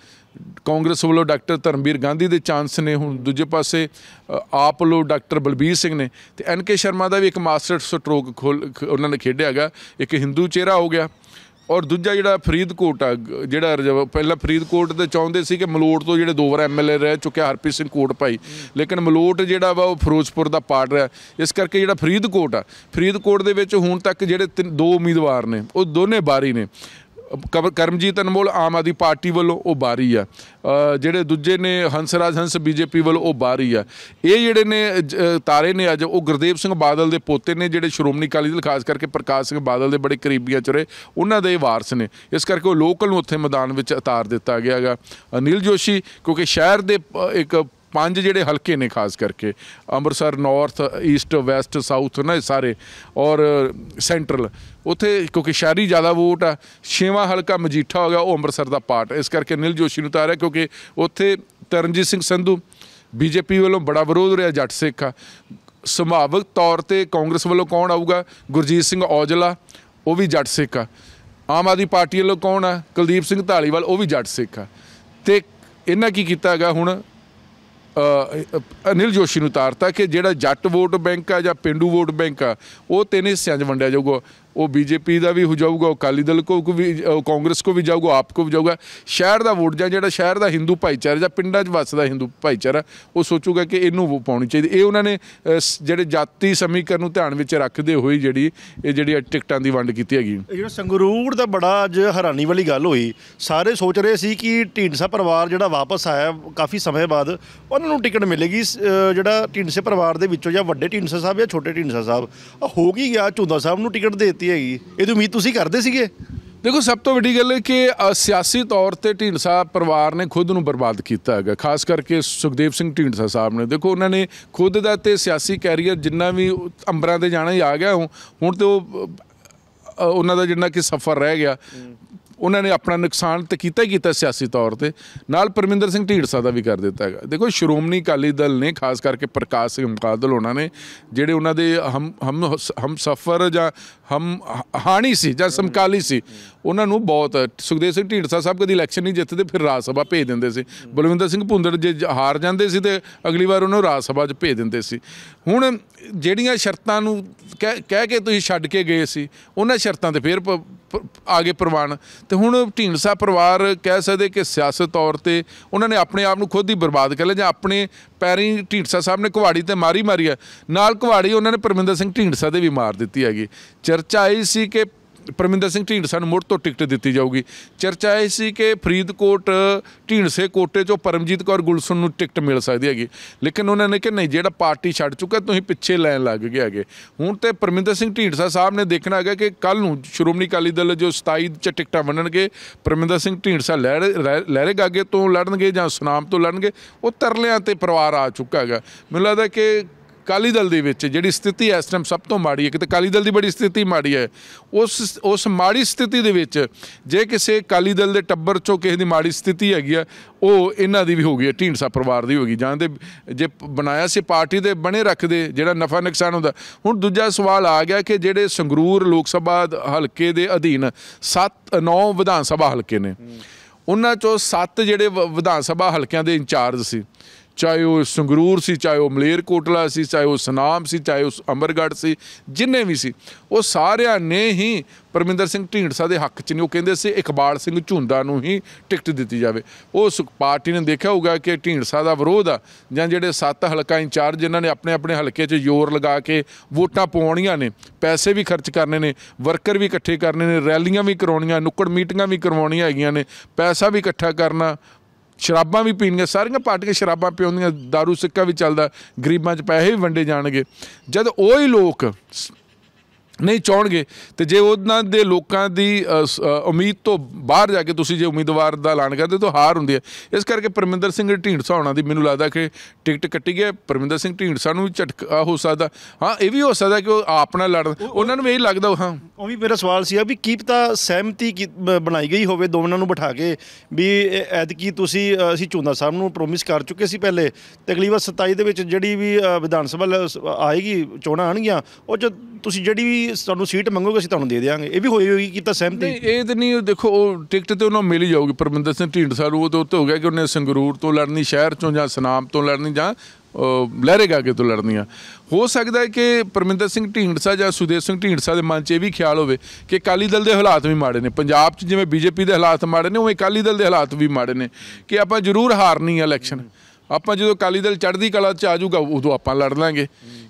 ਕਾਂਗਰਸ ਵੱਲੋਂ ਡਾਕਟਰ ਧਰਮਵੀਰ ਗਾਂਧੀ ਦੇ ਚਾਂਸ ਨੇ ਹੁਣ ਦੂਜੇ ਪਾਸੇ ਆਪ ਲੋ ਡਾਕਟਰ ਬਲਬੀਰ ਸਿੰਘ ਨੇ ਤੇ ਐਨ ਕੇ ਸ਼ਰਮਾ ਦਾ ਵੀ ਇੱਕ ਮਾਸਟਰ ਸਟ੍ਰੋਕ ਉਹਨਾਂ ਨੇ ਖੇਡਿਆ ਹੈਗਾ ਇੱਕ ਹਿੰਦੂ ਚਿਹਰਾ ਹੋ ਗਿਆ ਔਰ ਦੂਜਾ ਜਿਹੜਾ ਫਰੀਦਕੋਟ ਆ ਜਿਹੜਾ ਪਹਿਲਾਂ ਫਰੀਦਕੋਟ ਤੇ ਚਾਹੁੰਦੇ ਸੀ ਕਿ ਮਲੋਟ ਤੋਂ ਜਿਹੜੇ ਦੋ ਵਾਰ ਐਮਐਲਏ ਰਹਿ ਚੁੱਕਿਆ ਹਰਪੀ ਸਿੰਘ ਕੋਟ ਭਾਈ ਲੇਕਿਨ ਮਲੋਟ ਜਿਹੜਾ ਵਾ ਉਹ ਫਿਰੋਜ਼ਪੁਰ ਦਾ ਪਾਰਟ ਰਿਹਾ ਇਸ ਕਰਕੇ ਜਿਹੜਾ ਫਰੀਦਕੋਟ ਆ ਫਰੀਦਕੋਟ ਦੇ ਵਿੱਚ ਹੁਣ ਤੱਕ ਜਿਹੜੇ ਦੋ ਉਮੀਦਵਾਰ ਨੇ ਉਹ ਦੋਨੇ ਬਾਰੀ ਨੇ ਕਰਮਜੀਤ ਅਨਮੋਲ ਆਮ ਆਦੀ ਪਾਰਟੀ ਵੱਲੋਂ ਉਹ ਬਾਰੀ ਆ ਜਿਹੜੇ ਦੂਜੇ ਨੇ ਹੰਸਰਾਜ ਹੰਸ ਬੀਜੇਪੀ ਵੱਲੋਂ ਉਹ ਬਾਰੀ ਆ ਇਹ ਜਿਹੜੇ ਨੇ ਤਾਰੇ ਨੇ ਅੱਜ ਉਹ ਗੁਰਦੇਵ ਸਿੰਘ ਬਾਦਲ ਦੇ ਪੋਤੇ ਨੇ ਜਿਹੜੇ ਸ਼੍ਰੋਮਣੀ ਅਕਾਲੀ ਦਲ ਖਾਸ ਕਰਕੇ ਪ੍ਰਕਾਸ਼ ਸਿੰਘ ਬਾਦਲ ਦੇ ਬੜੇ ਕਰੀਬੀਆਂ ਚੁਰੇ ਉਹਨਾਂ ਦੇ ਵਾਰਸ ਨੇ ਇਸ ਕਰਕੇ ਉਹ ਲੋਕਲ ਨੂੰ ਉੱਥੇ ਮੈਦਾਨ ਵਿੱਚ ਉਤਾਰ ਦਿੱਤਾ ਗਿਆਗਾ ਅਨਿਲ ਜੋਸ਼ੀ ਕਿਉਂਕਿ ਸ਼ਹਿਰ ਦੇ ਇੱਕ ਪੰਜ ਜਿਹੜੇ ਹਲਕੇ ਨੇ ਖਾਸ ਕਰਕੇ Amritsar north east west south ਨਾ ਸਾਰੇ ਔਰ ਸੈਂਟਰਲ ਉਥੇ ਕਿਉਂਕਿ ਸ਼ਹਿਰੀ ਜ਼ਿਆਦਾ ਵੋਟ ਆ ਛੇਵਾਂ ਹਲਕਾ ਮਜੀਠਾ ਹੋ ਗਿਆ ਉਹ ਅੰਮ੍ਰਿਤਸਰ ਦਾ ਪਾਰਟ ਇਸ ਕਰਕੇ ਨਿਲ ਜੋਸ਼ੀ ਨੂੰ ਤਾਰਿਆ ਕਿਉਂਕਿ ਉਥੇ ਤਰਨਜੀਤ ਸਿੰਘ ਸੰਧੂ ਬੀਜੇਪੀ ਵੱਲੋਂ ਬੜਾ ਵਿਰੋਧ ਰਿਹਾ ਜੱਟ ਸਿੱਖ ਸੰਭਾਵਕ ਤੌਰ ਤੇ ਕਾਂਗਰਸ ਵੱਲੋਂ ਕੌਣ ਆਊਗਾ ਗੁਰਜੀਤ ਸਿੰਘ ਔਜਲਾ ਉਹ ਵੀ ਜੱਟ ਸਿੱਖ ਆ ਆਮ ਆਦਮੀ ਪਾਰਟੀ ਵੱਲੋਂ ਕੌਣ ਆ ਕੁਲਦੀਪ ਸਿੰਘ ਢਾਲੀਵਾਲ ਉਹ ਵੀ ਜੱਟ ਸਿੱਖ ਆ ਤੇ ਇਹਨਾਂ ਕੀ ਕੀਤਾਗਾ ਹੁਣ ਅਨਿਲ ਜੋਸ਼ੀ ਨੂੰ ਤਾਰਤਾ ਕਿ ਜਿਹੜਾ ਜੱਟ ਵੋਟ ਬੈਂਕ ਆ ਜਾਂ ਪਿੰਡੂ ਵੋਟ ਬੈਂਕ ਆ ਉਹ ਤਿੰਨ ਹਿੱਸਿਆਂ 'ਚ ਵੰਡਿਆ ਜਾਊਗਾ ਉਹ ਬੀਜੇਪੀ ਦਾ ਵੀ ਹੋ ਜਾਊਗਾ ਅਕਾਲੀ ਦਲ ਕੋ ਵੀ ਕਾਂਗਰਸ ਕੋ ਵੀ ਜਾਊਗਾ ਆਪ ਕੋ ਵੀ ਜਾਊਗਾ ਸ਼ਹਿਰ ਦਾ ਵੋਟ ਜਾਂ ਜਿਹੜਾ ਸ਼ਹਿਰ ਦਾ ਹਿੰਦੂ ਭਾਈਚਾਰਾ ਜਾਂ ਪਿੰਡਾਂ 'ਚ ਵੱਸਦਾ ਹਿੰਦੂ ਭਾਈਚਾਰਾ ਉਹ ਸੋਚੂਗਾ ਕਿ ਇਹਨੂੰ ਵੋ ਪਾਉਣੀ ਚਾਹੀਦੀ ਇਹ ਉਹਨਾਂ ਨੇ ਜਿਹੜੇ ਜਾਤੀ ਸਮੀਕਰਨ ਨੂੰ ਧਿਆਨ ਵਿੱਚ ਰੱਖਦੇ ਹੋਏ ਜਿਹੜੀ ਇਹ ਜਿਹੜੀ ਟਿਕਟਾਂ ਦੀ ਵੰਡ ਕੀਤੀ ਹੈਗੀ ਜਿਹੜਾ ਸੰਗਰੂਰ ਦਾ ਬੜਾ ਅੱਜ ਹੈਰਾਨੀ ਵਾਲੀ ਗੱਲ ਹੋਈ ਸਾਰੇ ਸੋਚ ਰਹੇ ਸੀ ਕਿ ਢੀਂਡਸਾ ਪਰਿਵਾਰ ਜਿਹੜਾ ਵਾਪਸ ਆਇਆ ਕਾਫੀ ਸਮੇਂ ਬਾਅਦ ਉਹਨਾਂ ਨੂੰ ਟਿਕਟ ਮਿਲੇਗੀ ਜਿਹੜਾ ਢੀਂਡਸੇ ਪਰਿਵਾਰ ਦੇ ਵਿੱਚੋਂ ਜਾਂ ਵੱਡੇ ਢੀਂਡਸਾ ਸਾਹਿਬ ਜਾਂ ਛੋਟੇ ਢੀਂਡਸਾ ਸਾਹਿਬ ਹੋ ਗਈ ਗਿਆ ਚੁੰਦਾ ਸਾਹਿਬ ਨੂੰ ਟਿਕਟ ਦੇ ਕੀਤੀ ਹੈਗੀ ਇਹਦੀ ਉਮੀਦ ਤੁਸੀਂ ਕਰਦੇ ਸੀਗੇ ਦੇਖੋ ਸਭ ਤੋਂ ਵੱਡੀ ਗੱਲ ਹੈ ਕਿ ਸਿਆਸੀ ਤੌਰ ਤੇ ਢੀਂਡਸਾ ਪਰਿਵਾਰ ਨੇ ਖੁਦ ਨੂੰ ਬਰਬਾਦ ਕੀਤਾ ਹੈਗਾ ਖਾਸ ਕਰਕੇ ਸੁਖਦੇਵ ਸਿੰਘ ਢੀਂਡਸਾ ਸਾਹਿਬ ਨੇ ਦੇਖੋ ਉਹਨਾਂ ਨੇ ਖੁਦ ਦਾ ਤੇ ਸਿਆਸੀ ਕੈਰੀਅਰ ਜਿੰਨਾ ਵੀ ਅੰਬਰਾਂ ਤੇ ਜਾਣਾ ਹੀ ਆ ਗਿਆ ਹੁਣ ਤੇ ਉਹ ਉਹਨਾਂ ਦਾ ਜਿੰਨਾ ਕਿ ਸਫਰ ਰਹਿ ਗਿਆ ਉਹਨਾਂ ਨੇ ਆਪਣਾ ਨੁਕਸਾਨ ਤਾਂ ਕੀਤਾ ਹੀ ਕੀਤਾ ਸਿਆਸੀ ਤੌਰ ਤੇ ਨਾਲ ਪਰਮਿੰਦਰ ਸਿੰਘ ਢੀਡਸਾ ਦਾ ਵੀ ਕਰ ਦਿੱਤਾ ਹੈਗਾ ਦੇਖੋ ਸ਼੍ਰੋਮਣੀ ਅਕਾਲੀ ਦਲ ਨੇ ਖਾਸ ਕਰਕੇ ਪ੍ਰਕਾਸ਼ ਸਿੰਘ ਮੁਕਾਦਲ ਉਹਨਾਂ ਨੇ ਜਿਹੜੇ ਉਹਨਾਂ ਦੇ ਹਮ ਹਮ ਹਮ ਸਫਰ ਜਾਂ ਹਮ ਹਾਣੀ ਸੀ ਜਾਂ ਸਮਕਾਲੀ ਸੀ ਉਹਨਾਂ ਨੂੰ ਬਹੁਤ ਸੁਖਦੇਵ ਸਿੰਘ ਢੀਡਸਾ ਸਾਹਿਬ ਕਦੀ ਇਲੈਕਸ਼ਨ ਨਹੀਂ ਜਿੱਤਦੇ ਫਿਰ ਰਾਜ ਸਭਾ ਭੇਜ ਦਿੰਦੇ ਸੀ ਬਲਵਿੰਦਰ ਸਿੰਘ ਭੁੰਦੜ ਜੇ ਹਾਰ ਜਾਂਦੇ ਸੀ ਤੇ ਅਗਲੀ ਵਾਰ ਉਹਨੂੰ ਰਾਜ ਸਭਾ 'ਚ ਭੇਜ ਦਿੰਦੇ ਸੀ ਹੁਣ ਜਿਹੜੀਆਂ ਸ਼ਰਤਾਂ ਨੂੰ ਕਹਿ ਕੇ ਤੁਸੀਂ ਛੱਡ ਕੇ ਗਏ ਸੀ ਉਹਨਾਂ ਸ਼ਰਤਾਂ ਤੇ ਫੇਰ ਆਗੇ ਪ੍ਰਵਾਨ ਤੇ ਹੁਣ ਢੀਂਡਸਾ ਪਰਿਵਾਰ ਕਹਿ ਸਕਦੇ ਕਿ ਸਿਆਸਤ ਤੌਰ ਤੇ ਉਹਨਾਂ ਨੇ ਆਪਣੇ ਆਪ ਨੂੰ ਖੁਦ ਹੀ ਬਰਬਾਦ ਕਰ ਲਿਆ ਜਾਂ ਆਪਣੇ ਪੈਰੀ ਢੀਂਡਸਾ ਸਾਹਿਬ ਨੇ ਕੁਹਾੜੀ ਤੇ ਮਾਰੀ ਮਾਰੀ ਹੈ ਨਾਲ ਕੁਹਾੜੀ ਉਹਨਾਂ ਨੇ ਪਰਮਿੰਦਰ ਸਿੰਘ ਢੀਂਡਸਾ ਦੇ ਵੀ ਮਾਰ ਦਿੱਤੀ ਹੈਗੀ ਚਰਚਾ ਆਈ ਸੀ ਕਿ ਪਰਮਿੰਦਰ ਸਿੰਘ ਢੀਂਡਸਾ ਨੂੰ ਮੁੜ ਤੋਂ ਟਿਕਟ ਦਿੱਤੀ ਜਾਊਗੀ ਚਰਚਾ ਇਹ ਸੀ ਕਿ ਫਰੀਦਕੋਟ ਢੀਂਡਸੇ ਕੋਟੇ ਚੋਂ ਪਰਮਜੀਤ ਕੌਰ ਗੁਲਸਨ ਨੂੰ ਟਿਕਟ ਮਿਲ ਸਕਦੀ ਹੈਗੀ ਲੇਕਿਨ ਉਹਨਾਂ ਨੇ ਕਿ ਨਹੀਂ ਜਿਹੜਾ ਪਾਰਟੀ ਛੱਡ ਚੁੱਕਾ ਤੁਸੀਂ ਪਿੱਛੇ ਲੈਣ ਲੱਗ ਗਏ ਹੈਗੇ ਹੁਣ ਤੇ ਪਰਮਿੰਦਰ ਸਿੰਘ ਢੀਂਡਸਾ ਸਾਹਿਬ ਨੇ ਦੇਖਣਾ ਹੈਗਾ ਕਿ ਕੱਲ ਨੂੰ ਸ਼੍ਰੋਮਣੀ ਅਕਾਲੀ ਦਲ ਜੋ 27 ਚ ਟਿਕਟਾਂ ਵੰਡਣਗੇ ਪਰਮਿੰਦਰ ਸਿੰਘ ਢੀਂਡਸਾ ਗਾਗੇ ਤੋਂ ਲੜਨਗੇ ਜਾਂ ਸੁਨਾਮ ਤੋਂ ਲੜਨਗੇ ਉਹ ਤਰਲਿਆਂ ਤੇ ਪਰਿਵਾਰ ਆ ਚੁੱਕਾ ਹੈਗਾ ਮੈਨੂੰ ਲੱਗਦਾ ਕਿ ਕਾਲੀ ਦਲ ਦੇ ਵਿੱਚ ਜਿਹੜੀ ਸਥਿਤੀ ਇਸ ਟਾਈਮ ਸਭ ਤੋਂ ਮਾੜੀ ਹੈ ਕਿਤੇ ਕਾਲੀ ਦਲ ਦੀ ਬੜੀ ਸਥਿਤੀ ਮਾੜੀ ਹੈ ਉਸ ਉਸ ਮਾੜੀ ਸਥਿਤੀ ਦੇ ਵਿੱਚ ਜੇ ਕਿਸੇ ਕਾਲੀ ਦਲ ਦੇ ਟੱਬਰ ਚੋਂ ਕਿਸੇ ਦੀ ਮਾੜੀ ਸਥਿਤੀ ਹੈਗੀ ਆ ਉਹ ਇਹਨਾਂ ਦੀ ਵੀ ਹੋ ਗਈ ਹੈ ਢੀਂਡਸਾ ਪਰਿਵਾਰ ਦੀ ਹੋ ਗਈ ਜਾਂ ਜੇ ਬਣਾਇਆ ਸੀ ਪਾਰਟੀ ਦੇ ਬਣੇ ਰੱਖਦੇ ਜਿਹੜਾ ਨਫਾ ਨੁਕਸਾਨ ਹੁੰਦਾ ਹੁਣ ਦੂਜਾ ਸਵਾਲ ਆ ਗਿਆ ਕਿ ਜਿਹੜੇ ਸੰਗਰੂਰ ਲੋਕ ਸਭਾ ਹਲਕੇ ਦੇ ਅਧੀਨ 7 9 ਵਿਧਾਨ ਸਭਾ ਹਲਕੇ ਨੇ ਉਹਨਾਂ ਚੋਂ 7 ਜਿਹੜੇ ਵਿਧਾਨ ਸਭਾ ਹਲਕਿਆਂ ਦੇ ਇੰਚਾਰਜ ਸੀ ਚਾਹੇ ਉਹ ਸੰਗਰੂਰ ਸੀ ਚਾਹੇ ਉਹ ਮਲੇਰਕੋਟਲਾ ਸੀ ਚਾਹੇ ਉਹ ਸਨਾਮ ਸੀ ਚਾਹੇ ਉਹ ਅਮਰਗੜ੍ਹ ਸੀ ਜਿੰਨੇ ਵੀ ਸੀ ਉਹ ਸਾਰਿਆਂ ਨੇ ਹੀ ਪਰਮਿੰਦਰ ਸਿੰਘ ਢੀਂਡਸਾ ਦੇ ਹੱਕ 'ਚ ਨਹੀਂ ਉਹ ਕਹਿੰਦੇ ਸੀ ਇਕਬਾਲ ਸਿੰਘ ਝੁੰਦਾ ਨੂੰ ਹੀ ਟਿਕਟ ਦਿੱਤੀ ਜਾਵੇ ਉਹ ਪਾਰਟੀ ਨੇ ਦੇਖਿਆ ਹੋਊਗਾ ਕਿ ਢੀਂਡਸਾ ਦਾ ਵਿਰੋਧ ਆ ਜਾਂ ਜਿਹੜੇ ਸੱਤ ਹਲਕਾ ਇੰਚਾਰਜ ਜਿਨ੍ਹਾਂ ਨੇ ਆਪਣੇ ਆਪਣੇ ਹਲਕੇ 'ਚ ਜ਼ੋਰ ਲਗਾ ਕੇ ਵੋਟਾਂ ਪਵਾਉਣੀਆਂ ਨੇ ਪੈਸੇ ਵੀ ਖਰਚ ਕਰਨੇ ਨੇ ਵਰਕਰ ਵੀ ਇਕੱਠੇ ਕਰਨੇ ਨੇ ਰੈਲੀਆਂ ਵੀ ਕਰਾਉਣੀਆਂ ਨੁੱਕੜ ਮੀਟਿੰਗਾਂ ਵੀ ਕਰਵਾਉਣੀਆਂ ਹੈਗੀਆਂ ਨੇ ਪੈਸਾ ਵੀ ਇਕੱਠਾ ਕਰਨਾ ਸ਼ਰਾਬਾਂ ਵੀ ਪੀਣੀਆਂ ਸਾਰੀਆਂ ਪਾਰਟੀਆਂ ਸ਼ਰਾਬਾਂ ਪੀਉਂਦੀਆਂ दारू ਸਿੱਕਾ ਵੀ ਚੱਲਦਾ ਗਰੀਬਾਂ 'ਚ ਪੈਸੇ ਵੀ ਵੰਡੇ ਜਾਣਗੇ ਜਦ ਉਹ ਹੀ ਲੋਕ ਨਹੀਂ ਚਾਹਣਗੇ ਤੇ ਜੇ ਉਹਨਾਂ ਦੇ ਲੋਕਾਂ ਦੀ ਉਮੀਦ ਤੋਂ ਬਾਹਰ ਜਾ ਕੇ ਤੁਸੀਂ ਜੇ ਉਮੀਦਵਾਰ ਦਾ ਐਲਾਨ ਕਰਦੇ ਤਾਂ ਹਾਰ ਹੁੰਦੀ ਹੈ ਇਸ ਕਰਕੇ ਪਰਮਿੰਦਰ ਸਿੰਘ ਢੀਂਡਸਾ ਉਹਨਾਂ ਦੀ ਮੈਨੂੰ ਲੱਗਦਾ ਕਿ ਟਿਕਟ ਕੱਟੀ ਗਿਆ ਪਰਮਿੰਦਰ ਸਿੰਘ ਢੀਂਡਸਾ ਨੂੰ ਝਟਕਾ ਹੋ ਸਕਦਾ ਹਾਂ ਇਹ ਵੀ ਹੋ ਸਕਦਾ ਕਿ ਉਹ ਆਪ ਨਾਲ ਉਹਨਾਂ ਨੂੰ ਇਹ ਲੱਗਦਾ ਹਾਂ ਉਹ ਵੀ ਮੇਰਾ ਸਵਾਲ ਸੀ ਆ ਵੀ ਕੀ ਪਤਾ ਸਹਿਮਤੀ ਬਣਾਈ ਗਈ ਹੋਵੇ ਦੋਵਾਂ ਨੂੰ ਬਿਠਾ ਕੇ ਵੀ ਕੀ ਤੁਸੀਂ ਅਸੀਂ ਚੁੰਦਾ ਸਾਹਿਬ ਨੂੰ ਪ੍ਰੋਮਿਸ ਕਰ ਚੁੱਕੇ ਸੀ ਪਹਿਲੇ ਤਕਰੀਬਨ 27 ਦੇ ਵਿੱਚ ਜਿਹੜੀ ਵੀ ਵਿਧਾਨ ਸਭਾ ਆਏਗੀ ਚੋਣਾਂ ਆਣਗੀਆਂ ਉਹ ਚ ਤੁਸੀਂ ਜਿਹੜੀ ਵੀ ਤੁਹਾਨੂੰ ਸੀਟ ਮੰਗੋਗੇ ਅਸੀਂ ਤੁਹਾਨੂੰ ਦੇ ਦੇਵਾਂਗੇ ਇਹ ਵੀ ਹੋਈ ਹੋਈ ਕਿ ਤਾਂ ਸਹਿਮਤੀ ਨਹੀਂ ਇਹ ਤਾਂ ਨਹੀਂ ਦੇਖੋ ਉਹ ਟਿਕਟ ਤੇ ਉਹਨਾਂ ਮਿਲ ਜਾਊਗੀ ਪਰਮਿੰਦਰ ਸਿੰਘ ਢੀਂਡਸਾ ਨੂੰ ਉਹ ਤੇ ਉੱਤੇ ਹੋ ਗਿਆ ਕਿ ਉਹਨੇ ਸੰਗਰੂਰ ਤੋਂ ਲੜਨੀ ਸ਼ਹਿਰ ਚੋਂ ਜਾਂ ਸਨਾਮ ਤੋਂ ਲੜਨੀ ਜਾਂ ਲਹਿਰੇਗਾ ਕੇ ਤੋਂ ਆ ਹੋ ਸਕਦਾ ਹੈ ਕਿ ਪਰਮਿੰਦਰ ਸਿੰਘ ਢੀਂਡਸਾ ਜਾਂ ਸੁਦੇਸ਼ ਸਿੰਘ ਢੀਂਡਸਾ ਦੇ ਮਨ 'ਚ ਇਹ ਵੀ ਖਿਆਲ ਹੋਵੇ ਕਿ ਕਾਲੀ ਦਲ ਦੇ ਹਾਲਾਤ ਵੀ ਮਾੜੇ ਨੇ ਪੰਜਾਬ 'ਚ ਜਿਵੇਂ ਬੀਜੇਪੀ ਦੇ ਹਾਲਾਤ ਮਾੜੇ ਨੇ ਉਵੇਂ ਕਾਲੀ ਦਲ ਦੇ ਹਾਲਾਤ ਵੀ ਮਾੜੇ ਨੇ ਕਿ ਆਪਾਂ ਜ਼ਰੂਰ ਹਾਰਨੀ ਆ ਇਲੈਕਸ਼ਨ ਆਪਾਂ ਜਦੋਂ ਕਾਲੀ ਦਲ ਚੜ੍ਹਦੀ ਕਲਾ 'ਚ ਆ ਜਾਊਗਾ ਉਦੋਂ ਆਪਾਂ ਲੜ ਲਾਂਗੇ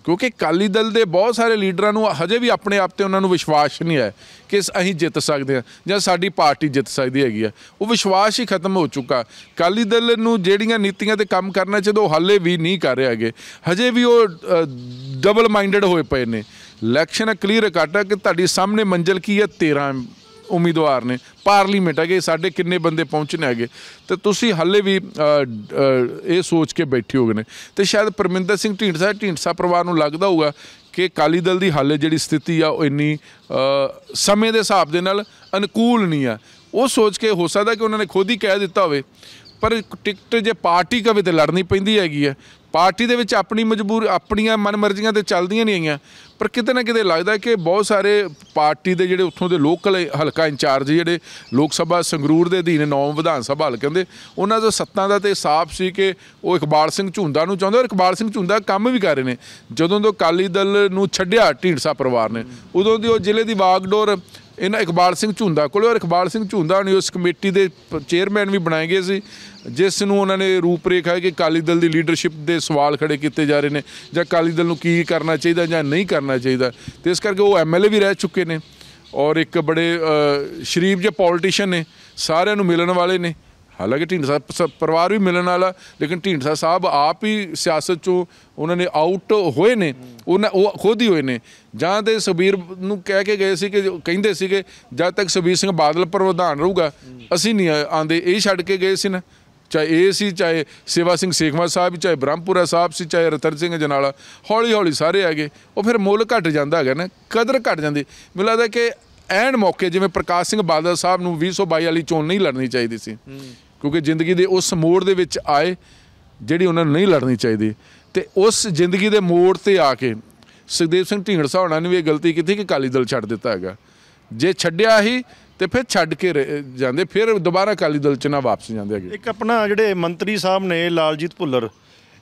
ਕਿਉਂਕਿ ਕਾਲੀ ਦਲ ਦੇ ਬਹੁਤ ਸਾਰੇ ਲੀਡਰਾਂ ਨੂੰ ਹਜੇ ਵੀ ਆਪਣੇ ਆਪ ਤੇ ਉਹਨਾਂ ਨੂੰ ਵਿਸ਼ਵਾਸ ਨਹੀਂ ਹੈ ਕਿ ਅਸੀਂ ਜਿੱਤ ਸਕਦੇ ਹਾਂ ਜਾਂ ਸਾਡੀ ਪਾਰਟੀ ਜਿੱਤ ਸਕਦੀ ਹੈਗੀ ਆ ਉਹ ਵਿਸ਼ਵਾਸ ਹੀ ਖਤਮ ਹੋ ਚੁੱਕਾ ਕਾਲੀ ਦਲ ਨੂੰ ਜਿਹੜੀਆਂ ਨੀਤੀਆਂ ਤੇ ਕੰਮ ਕਰਨਾ ਚਾਹੀਦਾ ਉਹ ਹਾਲੇ ਵੀ ਨਹੀਂ ਕਰ ਰਿਹਾ ਹੈਗੇ ਹਜੇ ਵੀ ਉਹ ਡਬਲ ਮਾਈਂਡਡ ਹੋਏ ਪਏ ਨੇ ਇਲੈਕਸ਼ਨ ਕਲੀਅਰ ਕਟਾ ਕਿ ਤੁਹਾਡੀ ਸਾਹਮਣੇ ਮੰਜ਼ਲ ਕੀ ਹੈ 13 ਉਮੀਦਵਾਰ ਨੇ ਪਾਰਲੀਮੈਂਟ ਹੈਗੇ ਸਾਡੇ ਕਿੰਨੇ ਬੰਦੇ ਪਹੁੰਚਣੇ ਹੈਗੇ ਤੇ ਤੁਸੀਂ ਹੱਲੇ ਵੀ ਇਹ ਸੋਚ ਕੇ ਬੈਠੇ ਹੋਗੇ ਨੇ ਤੇ ਸ਼ਾਇਦ ਪਰਮਿੰਦਰ ਸਿੰਘ ਢੀਂਡਸਾ ਢੀਂਡਸਾ ਪਰਿਵਾਰ ਨੂੰ ਲੱਗਦਾ ਹੋਊਗਾ ਕਿ ਕਾਲੀ ਦਲ ਦੀ ਹਾਲੇ ਜਿਹੜੀ ਸਥਿਤੀ ਆ ਉਹ ਇੰਨੀ ਸਮੇਂ ਦੇ ਹਿਸਾਬ ਦੇ ਨਾਲ ਅਨੁਕੂਲ ਨਹੀਂ ਆ ਉਹ ਸੋਚ ਕੇ ਹੋ ਸਕਦਾ ਕਿ ਉਹਨਾਂ ਨੇ ਖੁਦ ਹੀ ਕਹਿ ਦਿੱਤਾ ਹੋਵੇ ਪਰ ਟਿਕਟ ਜੇ ਪਾਰਟੀ ਕਵੇ ਤੇ ਲੜਨੀ ਪੈਂਦੀ ਹੈਗੀ ਹੈ ਪਾਰਟੀ ਦੇ ਵਿੱਚ ਆਪਣੀ ਮਜਬੂਰ ਆਪਣੀਆਂ ਮਨਮਰਜ਼ੀਆਂ ਤੇ ਚੱਲਦੀਆਂ ਨਹੀਂ ਆਈਆਂ ਪਰ ਕਿਤੇ ਨਾ ਕਿਤੇ ਲੱਗਦਾ ਕਿ ਬਹੁਤ ਸਾਰੇ ਪਾਰਟੀ ਦੇ ਜਿਹੜੇ ਉੱਥੋਂ ਦੇ ਲੋਕਲ ਹਲਕਾ ਇੰਚਾਰਜ ਜਿਹੜੇ ਲੋਕ ਸਭਾ ਸੰਗਰੂਰ ਦੇ ਅਧੀਨ ਨੌਂ ਵਿਧਾਨ ਸਭਾ ਹਲਕੇ ਦੇ ਉਹਨਾਂ ਦਾ ਸੱਤਾਂ ਦਾ ਤੇ ਸਾਫ਼ ਸੀ ਕਿ ਉਹ ਇਕਬਾਲ ਸਿੰਘ ਝੁੰਦਾ ਨੂੰ ਚਾਹੁੰਦੇ ਔਰ ਇਕਬਾਲ ਸਿੰਘ ਝੁੰਦਾ ਕੰਮ ਵੀ ਕਰ ਰਹੇ ਨੇ ਜਦੋਂ ਤੋਂ ਕਾਲੀ ਦਲ ਨੂੰ ਛੱਡਿਆ ਢੀਂਡਸਾ ਪਰਿਵਾਰ ਨੇ ਉਦੋਂ ਦੀ ਉਹ ਜ਼ਿਲ੍ਹੇ ਦੀ ਬਾਗਡੋਰ ਇਹਨਾਂ ਇਕਬਾਲ ਸਿੰਘ ਝੁੰਦਾ ਕੋਲੇ ਔਰ ਇਕਬਾਲ ਸਿੰਘ ਝੁੰਦਾ ਨੇ ਉਸ ਕਮੇਟੀ ਦੇ ਚੇਅਰਮੈਨ ਵੀ ਬਣਾਏ ਗਏ ਸੀ ਜਿਸ ਨੂੰ ਉਹਨਾਂ ਨੇ ਰੂਪਰੇਖਾ ਕਿ ਕਾਲੀ ਦਲ ਦੀ ਲੀਡਰਸ਼ਿਪ ਦੇ ਸਵਾਲ ਖੜੇ ਕੀਤੇ ਜਾ ਰਹੇ ਨੇ ਜਾਂ ਕਾਲੀ ਦਲ ਨੂੰ ਕੀ ਕਰਨਾ ਚਾਹੀਦਾ ਜਾਂ ਨਹੀਂ ਕਰਨਾ ਚਾਹੀਦਾ ਤੇ ਇਸ ਕਰਕੇ ਉਹ ਐਮਐਲਏ ਵੀ ਰਹਿ ਚੁੱਕੇ ਨੇ ਔਰ ਇੱਕ ਬੜੇ ਸ਼ਰੀਫ ਜੇ ਪੋਲਿਟਿਸ਼ੀਅਨ ਨੇ ਸਾਰਿਆਂ ਨੂੰ ਮਿਲਣ ਵਾਲੇ ਨੇ ਹਾਲਾਂਕਿ ਢੀਂਡਸਾ ਸ- ਪਰਿਵਾਰ ਵੀ ਮਿਲਣ ਵਾਲਾ ਲੇਕਿਨ ਢੀਂਡਸਾ ਸਾਹਿਬ ਆਪ ਹੀ ਸਿਆਸਤ ਚੋਂ ਉਹਨਾਂ ਨੇ ਆਊਟ ਹੋਏ ਨੇ ਉਹਨਾਂ ਉਹ ਖੁਦ ਹੀ ਹੋਏ ਨੇ ਜਾਂ ਤੇ ਸੁਬੀਰ ਨੂੰ ਕਹਿ ਕੇ ਗਏ ਸੀ ਕਿ ਕਹਿੰਦੇ ਸੀਗੇ ਜਦ ਤੱਕ ਸੁਬੀਰ ਸਿੰਘ ਬਾਦਲ ਪ੍ਰਵਧਾਨ ਰਹੂਗਾ ਅਸੀਂ ਨਹੀਂ ਆਂਦੇ ਇਹ ਛੱਡ ਕੇ ਗਏ ਸੀ ਨਾ ਚਾਹੇ ਇਹ ਸੀ ਚਾਹੇ ਸੇਵਾ ਸਿੰਘ ਸੇਖਵਾ ਸਾਹਿਬ ਚਾਹੇ ਬ੍ਰਹਮਪੁਰਾ ਸਾਹਿਬ ਸੀ ਚਾਹੇ ਰਤਨ ਸਿੰਘ ਜਨਾਲਾ ਹੌਲੀ ਹੌਲੀ ਸਾਰੇ ਆ ਗਏ ਉਹ ਫਿਰ ਮੁੱਲ ਘਟ ਜਾਂਦਾ ਹੈਗਾ ਨਾ ਕਦਰ ਘਟ ਜਾਂਦੀ ਮੈਨੂੰ ਲੱਗਦਾ ਕਿ ਐਨ ਮੌਕੇ ਜਿਵੇਂ ਪ੍ਰਕਾਸ਼ ਸਿੰਘ ਬਾਦਲ ਸਾਹਿਬ ਨੂੰ 2022 ਵਾਲੀ ਚੋਣ ਨਹੀਂ ਲੜਨੀ ਚਾਹੀਦੀ ਸੀ ਕਿਉਂਕਿ ਜ਼ਿੰਦਗੀ ਦੇ ਉਸ ਮੋੜ ਦੇ ਵਿੱਚ ਆਏ ਜਿਹੜੀ ਉਹਨਾਂ ਨੂੰ ਨਹੀਂ ਲੜਨੀ ਚਾਹੀਦੀ ਤੇ ਉਸ ਜ਼ਿੰਦਗੀ ਦੇ ਮੋੜ ਤੇ ਆ ਕੇ ਸੁਖਦੇਵ ਸਿੰਘ ਢੀਂਡਸਾ ਹੋਣਾ ਨੇ ਵੀ ਇਹ ਗਲਤੀ ਕੀਤੀ ਕਿ ਕਾਲੀ ਦਲ ਛੱਡ ਦਿੱਤਾ ਹੈਗਾ ਜੇ ਛੱਡਿਆ ਹੀ ਤੇ ਫਿਰ ਛੱਡ ਕੇ ਜਾਂਦੇ ਫਿਰ ਦੁਬਾਰਾ ਕਾਲੀ ਦਲ ਚ ਨਾ ਵਾਪਸ ਜਾਂਦੇ ਹੈਗੇ ਇੱਕ ਆਪਣਾ ਜਿਹੜੇ ਮੰਤਰੀ ਸਾਹਿਬ ਨੇ ਲਾਲਜੀਤ ਭੁੱਲਰ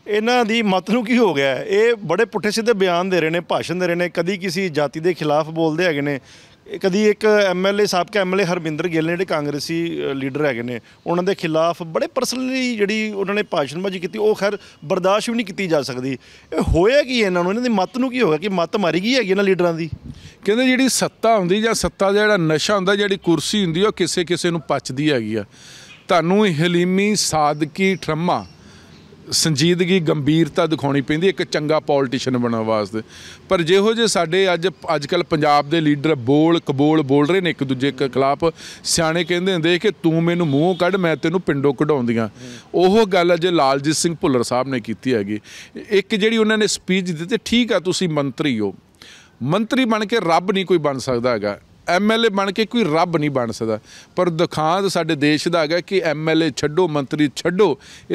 ਇਹਨਾਂ ਦੀ ਮਤ ਨੂੰ ਕੀ ਹੋ ਗਿਆ ਇਹ ਬੜੇ ਪੁੱਠੇ ਸਿੱਧੇ ਬਿਆਨ ਦੇ ਰਹੇ ਨੇ ਭਾਸ਼ਣ ਦੇ ਰਹੇ ਨੇ ਕਦੀ ਕਿਸੇ ਜਾਤੀ ਦੇ ਖਿਲਾਫ ਬੋਲਦੇ ਹੈਗੇ ਨੇ ਕਦੀ ਇੱਕ ਐਮਐਲਏ ਸਾਬਕਾ ਐਮਐਲਏ ਹਰਮਿੰਦਰ ਗਿੱਲ ਨੇ ਜਿਹੜੇ ਕਾਂਗਰਸੀ ਲੀਡਰ ਹੈਗੇ ਨੇ ਉਹਨਾਂ ਦੇ ਖਿਲਾਫ ਬੜੇ ਪਰਸਨਲੀ ਜਿਹੜੀ ਉਹਨਾਂ ਨੇ ਭਾਸ਼ਣਬਾਜ਼ੀ ਕੀਤੀ ਉਹ ਖੈਰ ਬਰਦਾਸ਼ਤ ਵੀ ਨਹੀਂ ਕੀਤੀ ਜਾ ਸਕਦੀ ਇਹ ਹੋਇਆ ਕੀ ਇਹਨਾਂ ਨੂੰ ਇਹਨਾਂ ਦੀ ਮਤ ਨੂੰ ਕੀ ਹੋ ਗਿਆ ਕਿ ਮਤ ਮਾਰੀ ਗਈ ਹੈਗੀ ਇਹਨਾਂ ਲੀਡਰਾਂ ਦੀ ਕਹਿੰਦੇ ਜਿਹੜੀ ਸੱਤਾ ਹੁੰਦੀ ਜਾਂ ਸੱਤਾ ਜਿਹੜਾ ਨਸ਼ਾ ਹੁੰਦਾ ਜਿਹੜੀ ਕੁਰਸੀ ਹੁੰਦੀ ਉਹ ਕਿਸੇ ਕਿਸੇ ਨੂੰ ਪਚਦੀ ਹੈਗੀ ਆ ਤੁਹਾਨੂੰ ਹਲੀਮੀ ਸਾਦਕੀ ਠਰਮਾ ਸੰਜੀਦਗੀ ਗੰਭੀਰਤਾ ਦਿਖਾਉਣੀ ਪੈਂਦੀ ਇੱਕ ਚੰਗਾ ਪੋਲਿਟਿਸ਼ੀਅਨ ਬਣਨ ਵਾਸਤੇ ਪਰ ਜਿਹੋ ਜੇ ਸਾਡੇ ਅੱਜ ਅੱਜਕੱਲ ਪੰਜਾਬ ਦੇ ਲੀਡਰ ਬੋਲ ਕਬੋਲ ਬੋਲ ਰਹੇ ਨੇ ਇੱਕ ਦੂਜੇ ਖਿਲਾਫ ਸਿਆਣੇ ਕਹਿੰਦੇ ਹੁੰਦੇ ਕਿ ਤੂੰ ਮੈਨੂੰ ਮੂੰਹ ਕੱਢ ਮੈਂ ਤੈਨੂੰ ਪਿੰਡੋਂ ਕਢਾਉਂਦੀਆਂ ਉਹ ਗੱਲ ਜੇ ਲਾਲਜੀਤ ਸਿੰਘ ਭੁੱਲਰ ਸਾਹਿਬ ਨੇ ਕੀਤੀ ਹੈਗੀ ਇੱਕ ਜਿਹੜੀ ਉਹਨਾਂ ਨੇ ਸਪੀਚ ਦਿੱਤੀ ਤੇ ਠੀਕ ਆ ਤੁਸੀਂ ਮੰਤਰੀ ਹੋ ਮੰਤਰੀ ਬਣ ਕੇ ਰੱਬ ਨਹੀਂ ਕੋਈ ਬਣ ਸਕਦਾ ਹੈਗਾ ਐਮਐਲਏ ਬਣ ਕੇ ਕੋਈ ਰੱਬ ਨਹੀਂ ਬਣ ਸਕਦਾ ਪਰ ਦਿਖਾਂਤ ਸਾਡੇ ਦੇਸ਼ ਦਾ ਹੈਗਾ ਕਿ ਐਮਐਲਏ ਛੱਡੋ ਮੰਤਰੀ ਛੱਡੋ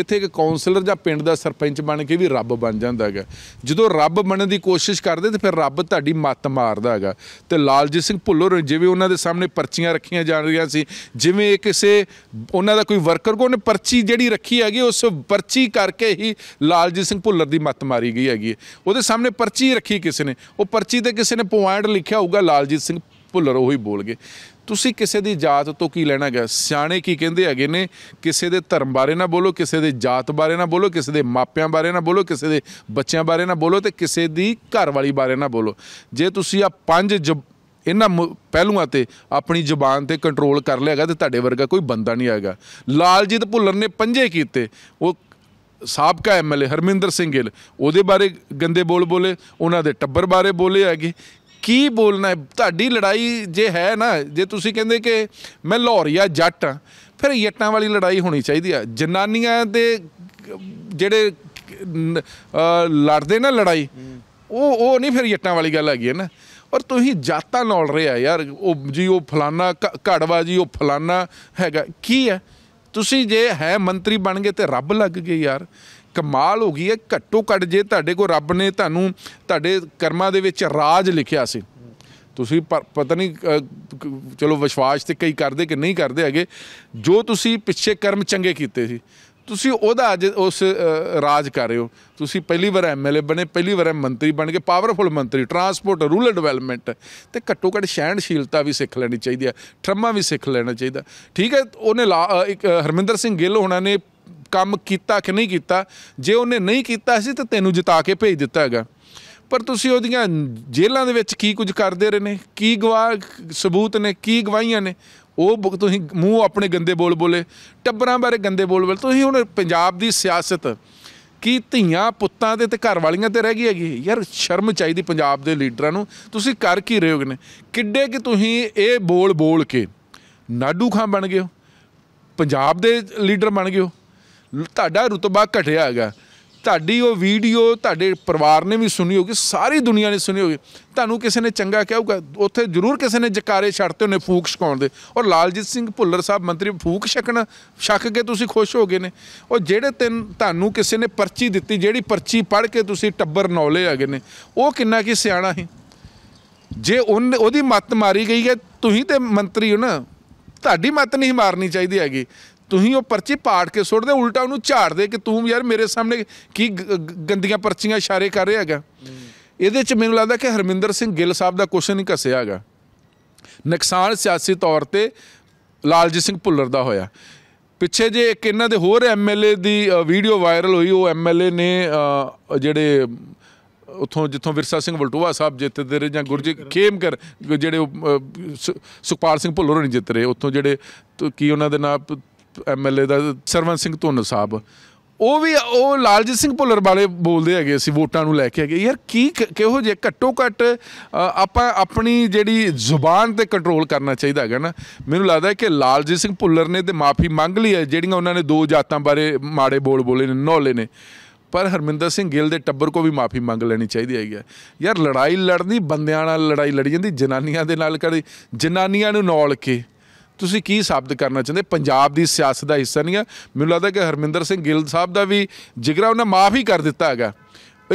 ਇੱਥੇ ਇੱਕ ਕਾਉਂਸਲਰ ਜਾਂ ਪਿੰਡ ਦਾ ਸਰਪੰਚ ਬਣ ਕੇ ਵੀ ਰੱਬ ਬਣ ਜਾਂਦਾ ਹੈਗਾ ਜਦੋਂ ਰੱਬ ਬਣਨ ਦੀ ਕੋਸ਼ਿਸ਼ ਕਰਦੇ ਤੇ ਫਿਰ ਰੱਬ ਤੁਹਾਡੀ ਮੱਤ ਮਾਰਦਾ ਹੈਗਾ ਤੇ ਲਾਲਜੀਤ ਸਿੰਘ ਭੁੱਲਰ ਜਿਵੇਂ ਉਹਨਾਂ ਦੇ ਸਾਹਮਣੇ ਪਰਚੀਆਂ ਰੱਖੀਆਂ ਜਾ ਰਹੀਆਂ ਸੀ ਜਿਵੇਂ ਇਹ ਕਿਸੇ ਉਹਨਾਂ ਦਾ ਕੋਈ ਵਰਕਰ ਕੋ ਉਹਨੇ ਪਰਚੀ ਜਿਹੜੀ ਰੱਖੀ ਹੈਗੀ ਉਸ ਪਰਚੀ ਕਰਕੇ ਹੀ ਲਾਲਜੀਤ ਸਿੰਘ ਭੁੱਲਰ ਦੀ ਮੱਤ ਮਾਰੀ ਗਈ ਹੈਗੀ ਉਹਦੇ ਸਾਹਮਣੇ ਪਰਚੀ ਰੱਖੀ ਕਿਸੇ ਨੇ ਉਹ ਪਰਚੀ ਤੇ ਕਿਸੇ ਨੇ ਪੁਆਇੰਟ ਲਿਖਿਆ ਹੋਊਗਾ ਲਾਲਜੀਤ ਸਿੰਘ ਭੁੱਲਰ ਉਹੀ ਬੋਲ ਗਏ ਤੁਸੀਂ ਕਿਸੇ ਦੀ ਜਾਤ ਤੋਂ ਕੀ ਲੈਣਾ ਹੈ ਸਿਆਣੇ ਕੀ ਕਹਿੰਦੇ ਹੈਗੇ ਨੇ ਕਿਸੇ ਦੇ ਧਰਮ ਬਾਰੇ ਨਾ ਬੋਲੋ ਕਿਸੇ ਦੇ ਜਾਤ ਬਾਰੇ ਨਾ ਬੋਲੋ ਕਿਸੇ ਦੇ ਮਾਪਿਆਂ ਬਾਰੇ ਨਾ ਬੋਲੋ ਕਿਸੇ ਦੇ ਬੱਚਿਆਂ ਬਾਰੇ ਨਾ ਬੋਲੋ ਤੇ ਕਿਸੇ ਦੀ ਘਰ ਵਾਲੀ ਬਾਰੇ ਨਾ ਬੋਲੋ ਜੇ ਤੁਸੀਂ ਆ ਪੰਜ ਇਹਨਾਂ ਪਹਿਲੂਆਂ ਤੇ ਆਪਣੀ ਜ਼ੁਬਾਨ ਤੇ ਕੰਟਰੋਲ ਕਰ ਲਿਆਗਾ ਤੇ ਤੁਹਾਡੇ ਵਰਗਾ ਕੋਈ ਬੰਦਾ ਨਹੀਂ ਆਏਗਾ ਲਾਲਜੀਤ ਭੁੱਲਰ ਨੇ ਪੰਜੇ ਕੀਤੇ ਉਹ ਸਾਬਕਾ ਐਮਐਲਏ ਹਰਮਿੰਦਰ ਸਿੰਘ ਗਿੱਲ ਉਹਦੇ ਬਾਰੇ ਗੰਦੇ ਬੋਲ ਬੋਲੇ ਉਹਨਾਂ ਦੇ ਟੱਬਰ ਬਾਰੇ ਬੋਲੇ ਹੈਗੇ ਕੀ ਬੋਲਣਾ ਹੈ ਤੁਹਾਡੀ ਲੜਾਈ ਜੇ ਹੈ ਨਾ ਜੇ ਤੁਸੀਂ ਕਹਿੰਦੇ ਕਿ ਮੈਂ ਲਾਹੌਰੀਆ ਜੱਟ ਆ ਫਿਰ ਜੱਟਾਂ ਵਾਲੀ ਲੜਾਈ ਹੋਣੀ ਚਾਹੀਦੀ ਆ ਜਨਾਨੀਆਂ ਦੇ ਜਿਹੜੇ ਲੜਦੇ ਨਾ ਲੜਾਈ ਉਹ ਉਹ ਨਹੀਂ ਫਿਰ ਜੱਟਾਂ ਵਾਲੀ ਗੱਲ ਹੈਗੀ ਹੈ ਨਾ ਔਰ ਤੁਸੀਂ ਜਾਤਾਂ ਨਾਲ ਰਿਹਾ ਯਾਰ ਉਹ ਜੀ ਉਹ ਫਲਾਨਾ ਘੜਵਾ ਜੀ ਉਹ ਫਲਾਨਾ ਹੈਗਾ ਕੀ ਹੈ ਤੁਸੀਂ ਜੇ ਹੈ ਮੰਤਰੀ ਬਣ ਗਏ ਤੇ ਰੱਬ ਲੱਗ ਗਏ ਯਾਰ ਕਮਾਲ ਹੋ ਗਈ ਹੈ ਘੱਟੋ ਘੱਟ ਜੇ ਤੁਹਾਡੇ ਕੋ ਰੱਬ ਨੇ ਤੁਹਾਨੂੰ ਤੁਹਾਡੇ ਕਰਮਾਂ ਦੇ ਵਿੱਚ ਰਾਜ ਲਿਖਿਆ ਸੀ ਤੁਸੀਂ ਪਤਾ ਨਹੀਂ ਚਲੋ ਵਿਸ਼ਵਾਸ ਤੇ ਕਈ ਕਰਦੇ ਕਿ ਨਹੀਂ ਕਰਦੇ ਹੈਗੇ ਜੋ ਤੁਸੀਂ ਪਿੱਛੇ ਕਰਮ ਚੰਗੇ ਕੀਤੇ ਸੀ ਤੁਸੀਂ ਉਹਦਾ ਅੱਜ ਉਸ ਰਾਜ ਕਰ ਰਹੇ ਹੋ ਤੁਸੀਂ ਪਹਿਲੀ ਵਾਰ ਐਮਐਲਏ ਬਣੇ ਪਹਿਲੀ ਵਾਰ ਮੰਤਰੀ ਬਣ ਕੇ ਪਾਵਰਫੁਲ ਮੰਤਰੀ ਟਰਾਂਸਪੋਰਟ ਰੂਰਲ ਡਿਵੈਲਪਮੈਂਟ ਤੇ ਘੱਟੋ ਘੱਟ ਸਹਿਣਸ਼ੀਲਤਾ ਵੀ ਸਿੱਖ ਲੈਣੀ ਚਾਹੀਦੀ ਹੈ ਠਰਮਾ ਵੀ ਸਿੱਖ ਲੈਣਾ ਚਾਹੀਦਾ ਠੀਕ ਹੈ ਉਹਨੇ ਇੱਕ ਹਰਮਿੰਦਰ ਸਿੰਘ ਗਿੱਲ ਹੋਣਾ ਨੇ ਕੰਮ ਕੀਤਾ ਕਿ ਨਹੀਂ ਕੀਤਾ ਜੇ ਉਹਨੇ ਨਹੀਂ ਕੀਤਾ ਸੀ ਤਾਂ ਤੈਨੂੰ ਜਿਤਾ ਕੇ ਭੇਜ ਦਿੱਤਾ ਹੈਗਾ ਪਰ ਤੁਸੀਂ ਉਹਦੀਆਂ ਜੇਲ੍ਹਾਂ ਦੇ ਵਿੱਚ ਕੀ ਕੁਝ ਕਰਦੇ ਰਹੇ ਨੇ ਕੀ ਗਵਾਹ ਸਬੂਤ ਨੇ ਕੀ ਗਵਾਹੀਆਂ ਨੇ ਉਹ ਤੁਸੀਂ ਮੂੰਹ ਆਪਣੇ ਗੰਦੇ ਬੋਲ ਬੋਲੇ ਟੱਬਰਾਂ ਬਾਰੇ ਗੰਦੇ ਬੋਲ ਬੋਲੇ ਤੁਸੀਂ ਹੁਣ ਪੰਜਾਬ ਦੀ ਸਿਆਸਤ ਕੀ ਧੀਆਂ ਪੁੱਤਾਂ ਦੇ ਤੇ ਘਰ ਵਾਲੀਆਂ ਤੇ ਰਹਿ ਗਈ ਹੈਗੀ ਯਾਰ ਸ਼ਰਮ ਚਾਹੀਦੀ ਪੰਜਾਬ ਦੇ ਲੀਡਰਾਂ ਨੂੰ ਤੁਸੀਂ ਕਰ ਕੀ ਰਹੇ ਹੋ ਨੇ ਕਿੱਡੇ ਕਿ ਤੁਸੀਂ ਇਹ ਬੋਲ ਬੋਲ ਕੇ ਨਾਡੂ ਖਾਂ ਬਣ ਗਏ ਹੋ ਪੰਜਾਬ ਦੇ ਲੀਡਰ ਬਣ ਗਏ ਹੋ ਤੁਹਾਡਾ ਰਤਬਾ ਘਟਿਆ ਹੈਗਾ ਤੁਹਾਡੀ ਉਹ ਵੀਡੀਓ ਤੁਹਾਡੇ ਪਰਿਵਾਰ ਨੇ ਵੀ ਸੁਣੀ ਹੋਗੀ ਸਾਰੀ ਦੁਨੀਆ ਨੇ ਸੁਣੀ ਹੋਗੀ ਤੁਹਾਨੂੰ ਕਿਸੇ ਨੇ ਚੰਗਾ ਕਿਹਾ ਉੱਥੇ ਜ਼ਰੂਰ ਕਿਸੇ ਨੇ ਜਕਾਰੇ ਛੱਡਤੇ ਉਹਨੇ ਫੂਕ ਛਕਾਉਣ ਦੇ ਔਰ ਲਾਲਜੀਤ ਸਿੰਘ ਭੁੱਲਰ ਸਾਹਿਬ ਮੰਤਰੀ ਫੂਕ ਛਕਣਾ ਛੱਕ ਕੇ ਤੁਸੀਂ ਖੁਸ਼ ਹੋ ਗਏ ਨੇ ਉਹ ਜਿਹੜੇ ਤਿੰਨ ਤੁਹਾਨੂੰ ਕਿਸੇ ਨੇ ਪਰਚੀ ਦਿੱਤੀ ਜਿਹੜੀ ਪਰਚੀ ਪੜ੍ਹ ਕੇ ਤੁਸੀਂ ਟੱਬਰ ਨੌਲੇ ਆ ਗਏ ਨੇ ਉਹ ਕਿੰਨਾ ਕੀ ਸਿਆਣਾ ਹੈ ਜੇ ਉਹਦੀ ਮੱਤ ਮਾਰੀ ਗਈ ਹੈ ਤੁਸੀਂ ਤੇ ਮੰਤਰੀ ਹੋ ਨਾ ਤੁਹਾਡੀ ਮੱਤ ਨਹੀਂ ਮਾਰਨੀ ਚਾਹੀਦੀ ਹੈਗੀ ਤੁਸੀਂ ਉਹ ਪਰਚੀ ਪਾੜ ਕੇ ਸੁੱਟ ਦੇ ਉਲਟਾ ਉਹਨੂੰ ਝਾੜ ਦੇ ਕਿ ਤੂੰ ਯਾਰ ਮੇਰੇ ਸਾਹਮਣੇ ਕੀ ਗੰਦੀਆਂ ਪਰਚੀਆਂ ਇਸ਼ਾਰੇ ਕਰ ਰਿਹਾ ਹੈਗਾ ਇਹਦੇ ਚ ਮੈਨੂੰ ਲੱਗਦਾ ਕਿ ਹਰਮਿੰਦਰ ਸਿੰਘ ਗਿੱਲ ਸਾਹਿਬ ਦਾ ਕੁਝ ਨਹੀਂ ਕਸਿਆ ਹੈਗਾ ਨੁਕਸਾਨ ਸਿਆਸੀ ਤੌਰ ਤੇ ਲਾਲਜੀਤ ਸਿੰਘ ਭੁੱਲਰ ਦਾ ਹੋਇਆ ਪਿੱਛੇ ਜੇ ਇੱਕ ਇਹਨਾਂ ਦੇ ਹੋਰ ਐਮਐਲਏ ਦੀ ਵੀਡੀਓ ਵਾਇਰਲ ਹੋਈ ਉਹ ਐਮਐਲਏ ਨੇ ਜਿਹੜੇ ਉਥੋਂ ਜਿੱਥੋਂ ਵਿਰਸਾ ਸਿੰਘ ਵਲਟੂਆ ਸਾਹਿਬ ਜਿੱਤਦੇ ਰਹੇ ਜਾਂ ਗੁਰਜੀਤ ਖੇਮਕਰ ਜਿਹੜੇ ਸੁਖਪਾਲ ਸਿੰਘ ਭੁੱਲਰ ਨਹੀਂ ਜਿੱਤ ਰਹੇ ਉਥੋਂ ਜਿਹੜੇ ਕੀ ਉਹਨਾਂ ਦੇ ਨਾਮ ਐਮਐਲਏ ਦਾ ਸਰਵਨ ਸਿੰਘ ਧੁੰਨ ਸਾਹਿਬ ਉਹ ਵੀ ਉਹ ਲਾਲਜੀਤ ਸਿੰਘ ਭੁੱਲਰ ਵਾਲੇ ਬੋਲਦੇ ਹੈਗੇ ਅਸੀਂ ਵੋਟਾਂ ਨੂੰ ਲੈ ਕੇ ਹੈਗੇ ਯਾਰ ਕੀ ਕਿਹੋ ਜੇ ਘੱਟੋ ਘੱਟ ਆਪਾਂ ਆਪਣੀ ਜਿਹੜੀ ਜ਼ੁਬਾਨ ਤੇ ਕੰਟਰੋਲ ਕਰਨਾ ਚਾਹੀਦਾ ਹੈਗਾ ਨਾ ਮੈਨੂੰ ਲੱਗਦਾ ਹੈ ਕਿ ਲਾਲਜੀਤ ਸਿੰਘ ਭੁੱਲਰ ਨੇ ਤੇ ਮਾਫੀ ਮੰਗ ਲਈ ਹੈ ਜਿਹੜੀਆਂ ਉਹਨਾਂ ਨੇ ਦੋ ਜਾਤਾਂ ਬਾਰੇ ਮਾੜੇ ਬੋਲ ਬੋਲੇ ਨੇ ਨੌਲੇ ਨੇ ਪਰ ਹਰਮਿੰਦਰ ਸਿੰਘ ਗਿੱਲ ਦੇ ਟੱਬਰ ਕੋ ਵੀ ਮਾਫੀ ਮੰਗ ਲੈਣੀ ਚਾਹੀਦੀ ਹੈਗੀ ਯਾਰ ਲੜਾਈ ਲੜਨੀ ਬੰਦਿਆਂ ਨਾਲ ਲੜਾਈ ਲੜੀ ਜਾਂਦੀ ਜਨਾਨੀਆਂ ਦੇ ਨਾਲ ਕਦੇ ਜਨਾਨੀਆਂ ਨੂੰ ਨੌਲ ਕੇ ਤੁਸੀਂ ਕੀ ਸਾਬਤ ਕਰਨਾ ਚਾਹੁੰਦੇ ਪੰਜਾਬ ਦੀ ਸਿਆਸਤ ਦਾ ਹਿੱਸਾ ਨਹੀਂ ਹੈ ਮੈਨੂੰ ਲੱਗਦਾ ਕਿ ਹਰਮਿੰਦਰ ਸਿੰਘ ਗਿੱਲ ਸਾਹਿਬ ਦਾ ਵੀ ਜਿਗਰਾ ਉਹਨੇ ਮਾਫ ਹੀ ਕਰ ਦਿੱਤਾ ਹੈਗਾ